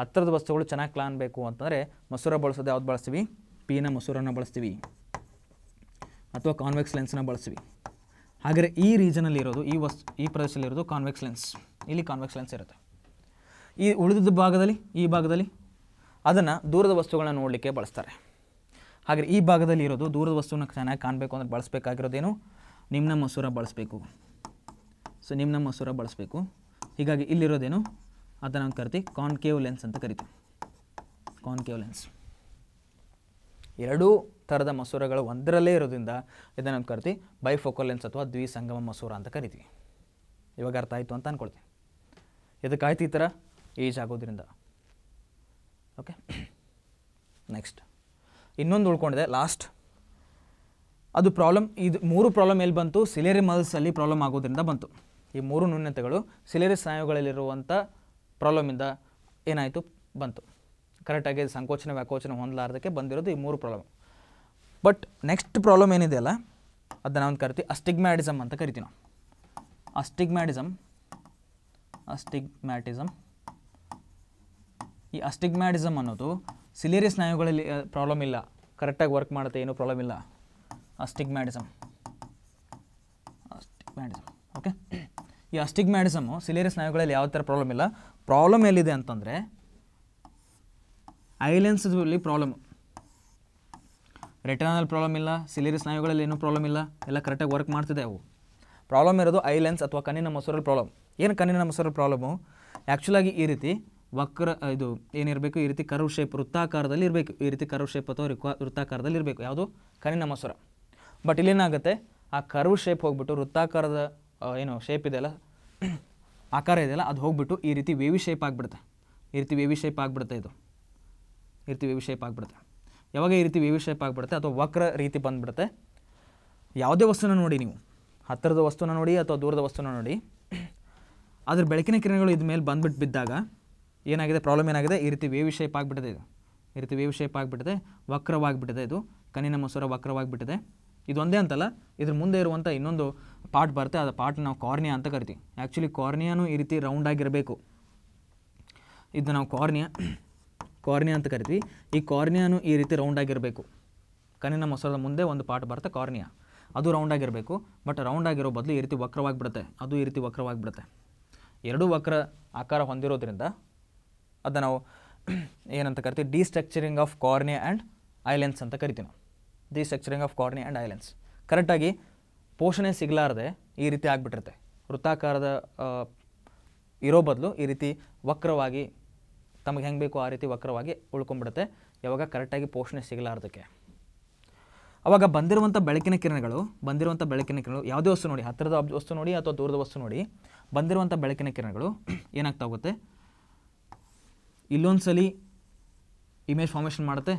ಹತ್ತಿರದ ವಸ್ತುಗಳು ಚೆನ್ನಾಗಿ ಬೇಕು ಅಂತಂದರೆ ಮಸೂರ ಬಳಸೋದು ಯಾವ್ದು ಬಳಸ್ತೀವಿ ಪಿನ ಮಸೂರನ್ನು ಬಳಸ್ತೀವಿ ಅಥವಾ ಕಾನ್ವೆಕ್ಸ್ ಲೆನ್ಸ್ನ ಬಳಸ್ತೀವಿ ಹಾಗೆ ಈ ರೀಜನಲ್ಲಿ ಇರೋದು ಈ ವಸ್ ಈ ಪ್ರದೇಶದಲ್ಲಿರೋದು ಕಾನ್ವೆಕ್ಸ್ ಲೆನ್ಸ್ ಇಲ್ಲಿ ಕಾನ್ವೆಕ್ಸ್ ಲೆನ್ಸ್ ಇರುತ್ತೆ ಈ ಉಳಿದಿದ್ದ ಭಾಗದಲ್ಲಿ ಈ ಭಾಗದಲ್ಲಿ ಅದನ್ನು ದೂರದ ವಸ್ತುಗಳನ್ನ ನೋಡಲಿಕ್ಕೆ ಬಳಸ್ತಾರೆ ಹಾಗೆ ಈ ಭಾಗದಲ್ಲಿ ಇರೋದು ದೂರದ ವಸ್ತುವನ್ನು ಚೆನ್ನಾಗಿ ಕಾಣಬೇಕು ಅಂದರೆ ಬಳಸಬೇಕಾಗಿರೋದೇನು ನಿಮ್ನ ಮಸೂರ ಬಳಸಬೇಕು ಸೊ ನಿಮ್ನ ಮಸೂರ ಬಳಸಬೇಕು ಹೀಗಾಗಿ ಇಲ್ಲಿರೋದೇನು ಅದನ್ನು ಕರಿತೀವಿ ಕಾನ್ಕೇವ್ ಲೆನ್ಸ್ ಅಂತ ಕರಿತೀವಿ ಕಾನ್ಕೇವ್ ಲೆನ್ಸ್ ಎರಡೂ ಥರದ ಮಸೂರಗಳು ಒಂದರಲ್ಲೇ ಇರೋದ್ರಿಂದ ಇದನ್ನು ನಾವು ಕರಿತೀವಿ ಬೈಫೋಕಲ್ ಲೆನ್ಸ್ ಅಥವಾ ದ್ವಿಸಂಗಮ ಮಸೂರ ಅಂತ ಕರಿತೀವಿ ಇವಾಗ ಅರ್ಥ ಆಯಿತು ಅಂತ ಅಂದ್ಕೊಳ್ತೀವಿ ಇದಕ್ಕಾಯ್ತು ಈ ಥರ ಏಜ್ ಆಗೋದ್ರಿಂದ ಓಕೆ ನೆಕ್ಸ್ಟ್ ಇನ್ನೊಂದು ಉಳ್ಕೊಂಡಿದೆ ಲಾಸ್ಟ್ ಅದು ಪ್ರಾಬ್ಲಮ್ ಇದು ಮೂರು ಪ್ರಾಬ್ಲಮ್ ಎಲ್ಲಿ ಬಂತು ಸಿಲೇರಿ ಮಲ್ಸಲ್ಲಿ ಪ್ರಾಬ್ಲಮ್ ಆಗೋದ್ರಿಂದ ಬಂತು ಈ ಮೂರು ನ್ಯೂನತೆಗಳು ಸಿಲೇರಿ ಸ್ನಾಯುಗಳಲ್ಲಿರುವಂಥ ಪ್ರಾಬ್ಲಮಿಂದ ಏನಾಯಿತು ಬಂತು ಕರೆಕ್ಟಾಗಿ ಸಂಕೋಚನ ವ್ಯಾಕೋಚನ ಹೊಂದಲಾರ್ದಕ್ಕೆ ಬಂದಿರೋದು ಈ ಮೂರು ಪ್ರಾಬ್ಲಮ್ ಬಟ್ ನೆಕ್ಸ್ಟ್ ಪ್ರಾಬ್ಲಮ್ ಏನಿದೆಯಲ್ಲ ಅದನ್ನ ಒಂದು ಕರಿತೀವಿ ಅಸ್ಟಿಗ್ಮ್ಯಾಟಿಸಮ್ ಅಂತ ಕರಿತೀವಿ ನಾವು ಅಸ್ಟಿಗ್ಮ್ಯಾಟಿಸಮ್ ಅಸ್ಟಿಗ್ಮ್ಯಾಟಿಸಮ್ ಈ ಅಸ್ಟಿಗ್ಮ್ಯಾಟಿಸಮ್ ಅನ್ನೋದು ಸಿಲೇರಿ ಸ್ನಾಯುಗಳಲ್ಲಿ ಪ್ರಾಬ್ಲಮ್ ಇಲ್ಲ ಕರೆಕ್ಟಾಗಿ ವರ್ಕ್ ಮಾಡುತ್ತೆ ಏನೂ ಪ್ರಾಬ್ಲಮ್ ಇಲ್ಲ ಅಸ್ಟಿಗ್ಮ್ಯಾಟಿಸಮ್ ಅಸ್ಟಿಗ್ಮ್ಯಾಟಿಸಮ್ ಓಕೆ ಈ ಅಸ್ಟಿಗ್ಮ್ಯಾಟಿಸಮು ಸಿಲೇರಿ ಸ್ನಾಯುಗಳಲ್ಲಿ ಯಾವ ಥರ ಪ್ರಾಬ್ಲಮ್ ಇಲ್ಲ ಪ್ರಾಬ್ಲಮ್ ಎಲ್ಲಿದೆ ಅಂತಂದರೆ ಐಲೆನ್ಸ್ದಲ್ಲಿ ಪ್ರಾಬ್ಲಮ್ ರೆಟರ್ನಲ್ಲಿ ಪ್ರಾಬ್ಲಮ್ ಇಲ್ಲ ಸಿಲಿರಿ ಸ್ನಾಯುಗಳಲ್ಲಿ ಏನೂ ಪ್ರಾಬ್ಲಮ್ ಇಲ್ಲ ಎಲ್ಲ ಕರೆಕ್ಟಾಗಿ ವರ್ಕ್ ಮಾಡ್ತಿದೆ ಅವು ಪ್ರಾಬ್ಲಮ್ ಇರೋದು ಐಲೆನ್ಸ್ ಅಥವಾ ಕಣ್ಣಿನ ಮೊಸರಲ್ಲಿ ಪ್ರಾಬ್ಲಮ್ ಏನು ಕಣ್ಣಿನ ಮೊಸರಲ್ಲಿ ಪ್ರಾಬ್ಲಮು ಆ್ಯಕ್ಚುಲಾಗಿ ಈ ರೀತಿ ವಕ್ರ ಇದು ಏನಿರಬೇಕು ಈ ರೀತಿ ಕರು ಶೇಪ್ ವೃತ್ತಾಕಾರದಲ್ಲಿ ಇರಬೇಕು ಈ ರೀತಿ ಕರು ಶೇಪ್ ಅಥವಾ ವೃತ್ತಾಕಾರದಲ್ಲಿ ಇರಬೇಕು ಯಾವುದು ಕಣ್ಣಿನ ಮೊಸರ ಬಟ್ ಇಲ್ಲೇನಾಗುತ್ತೆ ಆ ಕರು ಶೇಪ್ ಹೋಗ್ಬಿಟ್ಟು ವೃತ್ತಾಕಾರದ ಏನು ಶೇಪ್ ಇದೆಯಲ್ಲ [clears throat] ಆಕಾರ ಇದೆಯಲ್ಲ ಅದು ಹೋಗ್ಬಿಟ್ಟು ಈ ರೀತಿ ವೇವಿ ಶೇಪ್ ಆಗಿಬಿಡುತ್ತೆ ಈ ರೀತಿ ವೇವಿ ಶೇಪ್ ಆಗಿಬಿಡುತ್ತೆ ಇದು ಈ ರೀತಿ ವಿ ಶೇಪ್ ಆಗಿಬಿಡುತ್ತೆ ಯಾವಾಗ ಈ ರೀತಿ ವಿ ಶೇಪ್ ಆಗಿಬಿಡುತ್ತೆ ಅಥವಾ ವಕ್ರ ರೀತಿ ಬಂದುಬಿಡುತ್ತೆ ಯಾವುದೇ ವಸ್ತುನ ನೋಡಿ ನೀವು ಹತ್ತಿರದ ವಸ್ತುನ ನೋಡಿ ಅಥವಾ ದೂರದ ವಸ್ತುನ ನೋಡಿ ಅದ್ರ ಬೆಳಕಿನ ಕಿರಣಗಳು ಇದ್ರ ಮೇಲೆ ಬಂದುಬಿಟ್ಟು ಬಿದ್ದಾಗ ಏನಾಗಿದೆ ಪ್ರಾಬ್ಲಮ್ ಏನಾಗಿದೆ ಈ ರೀತಿ ವೇವಿ ಶೇಪ್ ಆಗಿಬಿಟ್ಟಿದೆ ಇದು ಈ ರೀತಿ ವೇವ್ ಶೇಪ್ ಆಗಿಬಿಟ್ಟಿದೆ ವಕ್ರವಾಗಿಬಿಟ್ಟಿದೆ ಇದು ಕಣ್ಣಿನ ಮಸೂರ ವಕ್ರವಾಗಿಬಿಟ್ಟಿದೆ ಇದೊಂದೇ ಅಂತಲ್ಲ ಇದ್ರ ಮುಂದೆ ಇರುವಂಥ ಇನ್ನೊಂದು ಪಾರ್ಟ್ ಬರುತ್ತೆ ಅದು ಪಾರ್ಟ್ ನಾವು ಕಾರ್ನಿಯಾ ಅಂತ ಕರಿತೀವಿ ಆ್ಯಕ್ಚುಲಿ ಕಾರ್ನಿಯಾನು ಈ ರೀತಿ ರೌಂಡ್ ಆಗಿರಬೇಕು ಇದು ನಾವು ಕಾರ್ನಿಯಾ ಕಾರ್ನಿಯಾ ಅಂತ ಕರಿತೀವಿ ಈ ಕಾರ್ನಿಯಾನು ಈ ರೀತಿ ಆಗಿರಬೇಕು ಕಣ್ಣಿನ ಮೊಸರದ ಮುಂದೆ ಒಂದು ಪಾಟ್ ಬರುತ್ತೆ ಕಾರ್ನಿಯಾ ಅದು ಆಗಿರಬೇಕು ಬಟ್ ಆಗಿರೋ ಬದಲು ಈ ರೀತಿ ವಕ್ರವಾಗಿಬಿಡುತ್ತೆ ಅದು ಈ ರೀತಿ ವಕ್ರವಾಗಿಬಿಡುತ್ತೆ ಎರಡೂ ವಕ್ರ ಆಕಾರ ಹೊಂದಿರೋದ್ರಿಂದ ಅದನ್ನು ನಾವು [clears throat] ಏನಂತ ಕರಿತೀವಿ structuring of cornea and eye lens ಅಂತ ಕರಿತೀವಿ ನಾವು destructuring of cornea and eye lens ಕರೆಕ್ಟಾಗಿ ಪೋಷಣೆ ಸಿಗಲಾರದೆ ಈ ರೀತಿ ಆಗಿಬಿಟ್ಟಿರುತ್ತೆ ವೃತ್ತಾಕಾರದ ಇರೋ ಬದಲು ಈ ರೀತಿ ವಕ್ರವಾಗಿ ತಮಗೆ ಹೆಂಗೆ ಬೇಕು ಆ ರೀತಿ ವಕ್ರವಾಗಿ ಉಳ್ಕೊಂಡ್ಬಿಡುತ್ತೆ ಯಾವಾಗ ಕರೆಕ್ಟಾಗಿ ಪೋಷಣೆ ಸಿಗಲಾರ್ದಕ್ಕೆ ಅವಾಗ ಬಂದಿರುವಂಥ ಬೆಳಕಿನ ಕಿರಣಗಳು ಬಂದಿರುವಂಥ ಬೆಳಕಿನ ಕಿರಣಗಳು ಯಾವುದೇ ವಸ್ತು ನೋಡಿ ಹತ್ತಿರದ ವಸ್ತು ನೋಡಿ ಅಥವಾ ದೂರದ ವಸ್ತು ನೋಡಿ ಬಂದಿರುವಂಥ ಬೆಳಕಿನ ಕಿರಣಗಳು [clears throat] ಏನಾಗ್ತಾ ಹೋಗುತ್ತೆ ಇಲ್ಲೊಂದು ಸಲ ಇಮೇಜ್ ಫಾರ್ಮೇಷನ್ ಮಾಡುತ್ತೆ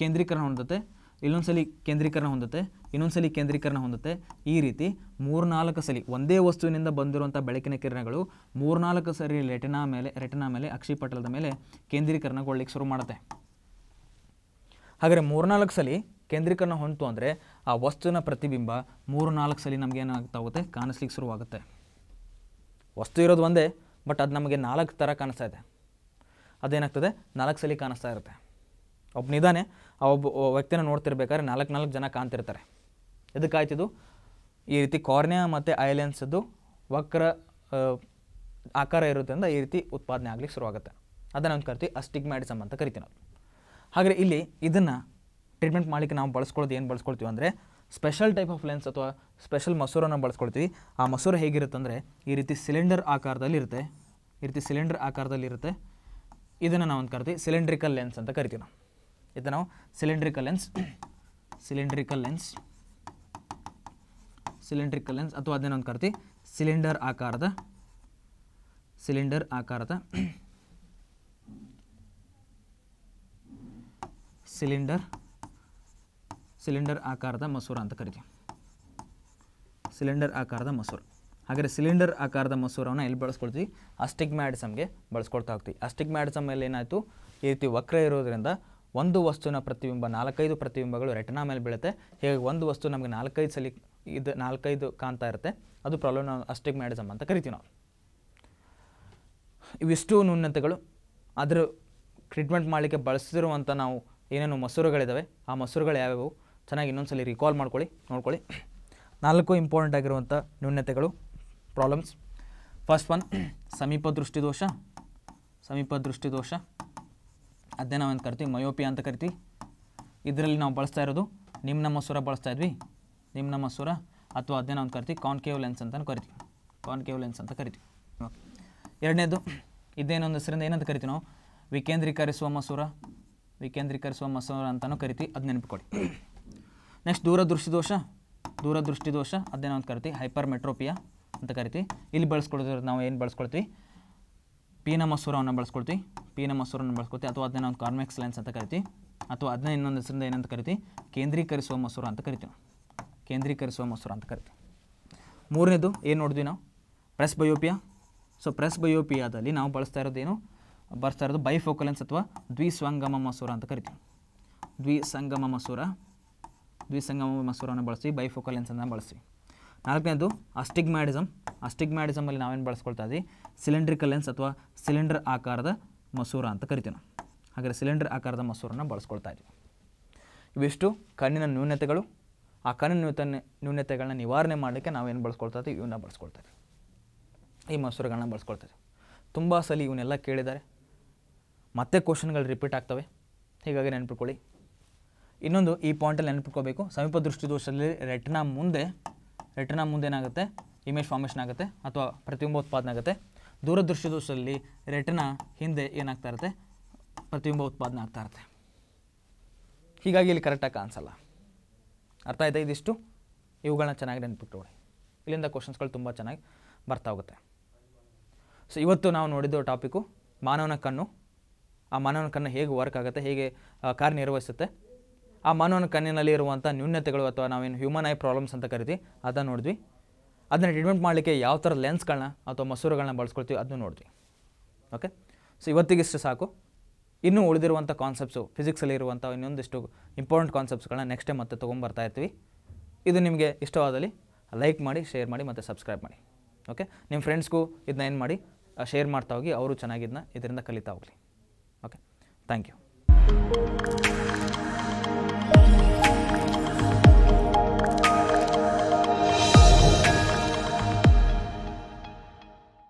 ಕೇಂದ್ರೀಕರಣ ಹೊಂದುತ್ತೆ ಇಲ್ಲೊಂದ್ಸಲಿ ಕೇಂದ್ರೀಕರಣ ಹೊಂದುತ್ತೆ ಇನ್ನೊಂದ್ಸಲಿ ಕೇಂದ್ರೀಕರಣ ಹೊಂದುತ್ತೆ ಈ ರೀತಿ ಮೂರ್ನಾಲ್ಕು ಸಲಿ ಒಂದೇ ವಸ್ತುವಿನಿಂದ ಬಂದಿರುವಂಥ ಬೆಳಕಿನ ಕಿರಣಗಳು ಮೂರ್ನಾಲ್ಕು ಸರಿ ರೆಟಿನಾ ಮೇಲೆ ರೆಟಿನ ಮೇಲೆ ಅಕ್ಷಿಪಟಲದ ಮೇಲೆ ಕೇಂದ್ರೀಕರಣಗೊಳ್ಳಿಕ್ಕೆ ಶುರು ಮಾಡುತ್ತೆ ಹಾಗಾದರೆ ಮೂರ್ನಾಲ್ಕು ಸಲಿ ಕೇಂದ್ರೀಕರಣ ಹೊಂತು ಅಂದರೆ ಆ ವಸ್ತುವಿನ ಪ್ರತಿಬಿಂಬ ಮೂರು ನಾಲ್ಕು ಸಲಿ ಏನಾಗ್ತಾ ಹೋಗುತ್ತೆ ಕಾಣಿಸ್ಲಿಕ್ಕೆ ಶುರುವಾಗುತ್ತೆ ವಸ್ತು ಇರೋದು ಒಂದೇ ಬಟ್ ಅದು ನಮಗೆ ನಾಲ್ಕು ಥರ ಕಾಣಿಸ್ತಾ ಇದೆ ಅದೇನಾಗ್ತದೆ ನಾಲ್ಕು ಸಲಿ ಕಾಣಿಸ್ತಾ ಇರುತ್ತೆ ಒಬ್ಬ ನಿಧಾನೆ ಆ ಒಬ್ಬ ವ್ಯಕ್ತಿನ ನೋಡ್ತಿರ್ಬೇಕಾದ್ರೆ ನಾಲ್ಕು ನಾಲ್ಕು ಜನ ಕಾಣ್ತಿರ್ತಾರೆ ಇದಕ್ಕಾಯ್ತಿದ್ದು ಈ ರೀತಿ ಕಾರ್ನಿಯಾ ಮತ್ತು ಐಲೆನ್ಸದ್ದು ವಕ್ರ ಆಕಾರ ಇರೋದ್ರಿಂದ ಈ ರೀತಿ ಉತ್ಪಾದನೆ ಆಗಲಿಕ್ಕೆ ಶುರುವಾಗುತ್ತೆ ಅದನ್ನು ನಾವು ಕರಿತೀವಿ ಅಸ್ಟಿಗ್ಮ್ಯಾಟಿಸಮ್ ಅಂತ ಕರಿತೀವಿ ನಾವು ಹಾಗೆ ಇಲ್ಲಿ ಇದನ್ನು ಟ್ರೀಟ್ಮೆಂಟ್ ಮಾಡಲಿಕ್ಕೆ ನಾವು ಬಳಸ್ಕೊಳ್ಳೋದು ಏನು ಬಳಸ್ಕೊಳ್ತೀವಿ ಅಂದರೆ ಸ್ಪೆಷಲ್ ಟೈಪ್ ಆಫ್ ಲೆನ್ಸ್ ಅಥವಾ ಸ್ಪೆಷಲ್ ಮಸೂರನ್ನು ಬಳಸ್ಕೊಳ್ತೀವಿ ಆ ಮಸೂರ ಅಂದರೆ ಈ ರೀತಿ ಸಿಲಿಂಡರ್ ಆಕಾರದಲ್ಲಿರುತ್ತೆ ಈ ರೀತಿ ಸಿಲಿಂಡರ್ ಆಕಾರದಲ್ಲಿರುತ್ತೆ ಇದನ್ನು ನಾವು ಒಂದು ಕರಿತೀವಿ ಸಿಲಿಂಡ್ರಿಕಲ್ ಲೆನ್ಸ್ ಅಂತ ಕರಿತೀವಿ ನಾವು ಇದು ನಾವು cylindrical lens cylindrical lens cylindrical lens ಅಥವಾ ಅದೇನೊಂದು ಕರಿತೀವಿ ಸಿಲಿಂಡರ್ ಆಕಾರದ ಸಿಲಿಂಡರ್ ಆಕಾರದ ಸಿಲಿಂಡರ್ ಸಿಲಿಂಡರ್ ಆಕಾರದ ಮಸೂರ ಅಂತ ಕರಿತೀವಿ ಸಿಲಿಂಡರ್ ಆಕಾರದ ಮಸೂರ ಹಾಗಾದರೆ ಸಿಲಿಂಡರ್ ಆಕಾರದ ಮಸೂರವನ್ನು ಎಲ್ಲಿ ಬಳಸ್ಕೊಳ್ತೀವಿ ಅಸ್ಟಿಕ್ ಮ್ಯಾಡಿಸಮ್ಗೆ ಬಳಸ್ಕೊಳ್ತಾ ಹೋಗ್ತೀವಿ ಮ್ಯಾಡಿಸಮ್ ಮ್ಯಾಡ್ಸಮ್ ಏನಾಯಿತು ಈ ರೀತಿ ವಕ್ರ ಇರೋದ್ರಿಂದ ಒಂದು ವಸ್ತುವಿನ ಪ್ರತಿಬಿಂಬ ನಾಲ್ಕೈದು ಪ್ರತಿಬಿಂಬಗಳು ರೆಟನಾ ಮೇಲೆ ಬೀಳುತ್ತೆ ಹೇಗೆ ಒಂದು ವಸ್ತು ನಮಗೆ ನಾಲ್ಕೈದು ಸಲಿ ಇದು ನಾಲ್ಕೈದು ಕಾಣ್ತಾ ಇರುತ್ತೆ ಅದು ಪ್ರಾಬ್ಲಮ್ ನಾವು ಅಂತ ಕರಿತೀವಿ ನಾವು ಇವಿಷ್ಟು ನ್ಯೂನತೆಗಳು ಅದರ ಟ್ರೀಟ್ಮೆಂಟ್ ಮಾಡಲಿಕ್ಕೆ ಬಳಸಿರುವಂಥ ನಾವು ಏನೇನು ಮೊಸರುಗಳಿದ್ದಾವೆ ಆ ಮೊಸರುಗಳು ಯಾವ್ಯಾವು ಚೆನ್ನಾಗಿ ಸಲ ರಿಕಾಲ್ ಮಾಡ್ಕೊಳ್ಳಿ ನೋಡ್ಕೊಳ್ಳಿ ನಾಲ್ಕು ಇಂಪಾರ್ಟೆಂಟ್ ಆಗಿರುವಂಥ ನ್ಯೂನತೆಗಳು ಪ್ರಾಬ್ಲಮ್ಸ್ ಫಸ್ಟ್ ಒನ್ ಸಮೀಪ ದೃಷ್ಟಿದೋಷ ಸಮೀಪ ದೃಷ್ಟಿದೋಷ ಅದನ್ನೇ ನಾವೇನು ಕರಿತೀವಿ ಮಯೋಪಿ ಅಂತ ಕರಿತೀವಿ ಇದರಲ್ಲಿ ನಾವು ಬಳಸ್ತಾ ಇರೋದು ನಿಮ್ಮ ಮಸೂರ ಸುರ ಬಳಸ್ತಾ ಇದ್ವಿ ನಿಮ್ಮ ನಮ್ಮ ಸುರ ಅಥವಾ ಅದನ್ನೇ ನಾವು ಕರಿತೀವಿ ಕಾನ್ಕೇವ್ ಲೆನ್ಸ್ ಅಂತಲೂ ಕರಿತೀವಿ ಕಾನ್ಕೇವ್ ಲೆನ್ಸ್ ಅಂತ ಕರಿತೀವಿ ಎರಡನೇದು ಇದೇನೊಂದು ಹೆಸರಿಂದ ಏನಂತ ಕರಿತೀವಿ ನಾವು ವಿಕೇಂದ್ರೀಕರಿಸುವ ಮಸೂರ ವಿಕೇಂದ್ರೀಕರಿಸುವ ಮಸೂರ ಅಂತಲೂ ಕರಿತೀವಿ ಅದು ನೆನಪಿಕೊಡಿ ನೆಕ್ಸ್ಟ್ ದೂರದೃಷ್ಟಿ ದೋಷ ದೂರದೃಷ್ಟಿ ದೋಷ ಅದನ್ನೇ ನಾವು ಕರಿತೀವಿ ಹೈಪರ್ ಮೆಟ್ರೋಪಿಯಾ ಅಂತ ಕರಿತೀವಿ ಇಲ್ಲಿ ಬಳಸ್ಕೊಳ್ತೀವಿ ನಾವು ಏನು ಬಳಸ್ಕೊಳ್ತೀವಿ ಪೀನ ಮಸೂರವನ್ನು ಬಳಸ್ಕೊಳ್ತೀವಿ ಪೀನ ಮಸೂರವನ್ನು ಬಳಸ್ಕೊಳ್ತೀವಿ ಅಥವಾ ಅದನ್ನ ಒಂದು ಕಾರ್ಮೆಕ್ಸ್ ಲೆನ್ಸ್ ಅಂತ ಕರಿತೀವಿ ಅಥವಾ ಅದನ್ನ ಇನ್ನೊಂದು ಹೆಸರಿಂದ ಏನಂತ ಕರಿತೀವಿ ಕೇಂದ್ರೀಕರಿಸುವ ಮಸೂರ ಅಂತ ಕರಿತೀವಿ ಕೇಂದ್ರೀಕರಿಸುವ ಮಸೂರ ಅಂತ ಕರಿತೀವಿ ಮೂರನೇದು ಏನು ನೋಡಿದ್ವಿ ನಾವು ಪ್ರೆಸ್ ಬಯೋಪಿಯಾ ಸೊ ಪ್ರೆಸ್ ಬಯೋಪಿಯಾದಲ್ಲಿ ನಾವು ಬಳಸ್ತಾ ಇರೋದೇನು ಬಳಸ್ತಾ ಇರೋದು ಬೈಫೋಕಲೆನ್ಸ್ ಅಥವಾ ದ್ವಿಸಂಗಮ ಮಸೂರ ಅಂತ ಕರಿತೀವಿ ದ್ವಿಸಂಗಮ ಮಸೂರ ದ್ವಿಸಂಗಮ ಮಸೂರವನ್ನು ಬಳಸಿ ಬೈಫೋಕಲೆನ್ಸನ್ನು ಬಳಸಿ ನಾಲ್ಕನೇದು ಅಸ್ಟಿಗ್ಮ್ಯಾಡಿಸಮ್ ಮ್ಯಾಡಿಸಮಲ್ಲಿ ನಾವೇನು ಬಳಸ್ಕೊಳ್ತಾ ಇದ್ದೀವಿ ಸಿಲಿಂಡ್ರಿಕಲ್ ಲೆನ್ಸ್ ಅಥವಾ ಸಿಲಿಂಡರ್ ಆಕಾರದ ಮಸೂರ ಅಂತ ಕರಿತೀವಿ ನಾವು ಹಾಗಾದರೆ ಸಿಲಿಂಡರ್ ಆಕಾರದ ಮಸೂರನ್ನು ಬಳಸ್ಕೊಳ್ತಾ ಇದ್ದೀವಿ ಇವೆಷ್ಟು ಕಣ್ಣಿನ ನ್ಯೂನತೆಗಳು ಆ ಕಣ್ಣಿನ ನ್ಯೂನತೆಗಳನ್ನ ನಿವಾರಣೆ ಮಾಡೋಕ್ಕೆ ನಾವೇನು ಬಳಸ್ಕೊಳ್ತಾ ಇದ್ದೀವಿ ಇವನ್ನ ಬಳಸ್ಕೊಳ್ತಾ ಇದ್ದೀವಿ ಈ ಮಸೂರಗಳನ್ನ ಬಳಸ್ಕೊಳ್ತಾ ಇದ್ದೀವಿ ತುಂಬ ಸಲ ಇವನ್ನೆಲ್ಲ ಕೇಳಿದ್ದಾರೆ ಮತ್ತೆ ಕ್ವಶನ್ಗಳು ರಿಪೀಟ್ ಆಗ್ತವೆ ಹೀಗಾಗಿ ನೆನ್ಪಿಟ್ಕೊಳ್ಳಿ ಇನ್ನೊಂದು ಈ ಪಾಯಿಂಟಲ್ಲಿ ನೆನ್ಪಿಟ್ಕೋಬೇಕು ಸಮೀಪ ದೃಷ್ಟಿದೋಷದಲ್ಲಿ ರೆಟ್ನ ಮುಂದೆ ರಿಟರ್ನ ಮುಂದೇನಾಗುತ್ತೆ ಇಮೇಜ್ ಫಾರ್ಮೇಷನ್ ಆಗುತ್ತೆ ಅಥವಾ ಪ್ರತಿಬಿಂಬ ಉತ್ಪಾದನೆ ಆಗುತ್ತೆ ದೂರದೃಶ್ಯ ದೋಷದಲ್ಲಿ ರಿಟರ್ನ ಹಿಂದೆ ಏನಾಗ್ತಾ ಇರುತ್ತೆ ಪ್ರತಿಬಿಂಬ ಉತ್ಪಾದನೆ ಆಗ್ತಾ ಇರುತ್ತೆ ಹೀಗಾಗಿ ಇಲ್ಲಿ ಕರೆಕ್ಟಾಗಿ ಕಾಣಿಸಲ್ಲ ಅರ್ಥ ಆಯ್ತಾ ಇದಿಷ್ಟು ಇವುಗಳನ್ನ ಚೆನ್ನಾಗಿ ನೆನ್ಪಿಟ್ಕೊಳ್ಳಿ ಇಲ್ಲಿಂದ ಕ್ವಶನ್ಸ್ಗಳು ತುಂಬ ಚೆನ್ನಾಗಿ ಬರ್ತಾ ಹೋಗುತ್ತೆ ಸೊ ಇವತ್ತು ನಾವು ನೋಡಿದ್ದು ಟಾಪಿಕ್ಕು ಮಾನವನ ಕಣ್ಣು ಆ ಮಾನವನ ಕಣ್ಣು ಹೇಗೆ ವರ್ಕ್ ಆಗುತ್ತೆ ಹೇಗೆ ಕಾರ್ಯನಿರ್ವಹಿಸುತ್ತೆ ಆ ಮಾನವನ ಕಣ್ಣಿನಲ್ಲಿ ಇರುವಂಥ ನ್ಯೂನ್ಯತೆಗಳು ಅಥವಾ ನಾವೇನು ಹ್ಯೂಮನ್ ಐ ಪ್ರಾಬ್ಲಮ್ಸ್ ಅಂತ ಕರಿತೀವಿ ಅದನ್ನು ನೋಡಿದ್ವಿ ಅದನ್ನು ಟ್ರೀಟ್ಮೆಂಟ್ ಮಾಡಲಿಕ್ಕೆ ಯಾವ ಥರ ಲೆನ್ಸ್ಗಳನ್ನ ಅಥವಾ ಮಸೂರುಗಳನ್ನ ಬಳಸ್ಕೊಳ್ತೀವಿ ಅದನ್ನು ನೋಡಿದ್ವಿ ಓಕೆ ಸೊ ಇವತ್ತಿಗಿಷ್ಟು ಸಾಕು ಇನ್ನೂ ಉಳಿದಿರುವಂಥ ಕಾನ್ಸೆಪ್ಟ್ಸು ಫಿಸಿಕ್ಸಲ್ಲಿ ಇರುವಂಥ ಇನ್ನೊಂದಿಷ್ಟು ಇಂಪಾರ್ಟೆಂಟ್ ಕಾನ್ಸೆಪ್ಟ್ಸ್ಗಳನ್ನ ನೆಕ್ಸ್ಟ್ ಟೈಮ್ ಮತ್ತೆ ತೊಗೊಂಬರ್ತಾ ಇರ್ತೀವಿ ಇದು ನಿಮಗೆ ಇಷ್ಟವಾದಲ್ಲಿ ಲೈಕ್ ಮಾಡಿ ಶೇರ್ ಮಾಡಿ ಮತ್ತು ಸಬ್ಸ್ಕ್ರೈಬ್ ಮಾಡಿ ಓಕೆ ನಿಮ್ಮ ಫ್ರೆಂಡ್ಸ್ಗೂ ಇದನ್ನ ಏನು ಮಾಡಿ ಶೇರ್ ಮಾಡ್ತಾ ಹೋಗಿ ಅವರು ಚೆನ್ನಾಗಿದ್ದನ್ನ ಇದರಿಂದ ಕಲಿತಾ ಹೋಗಲಿ ಓಕೆ ಥ್ಯಾಂಕ್ ಯು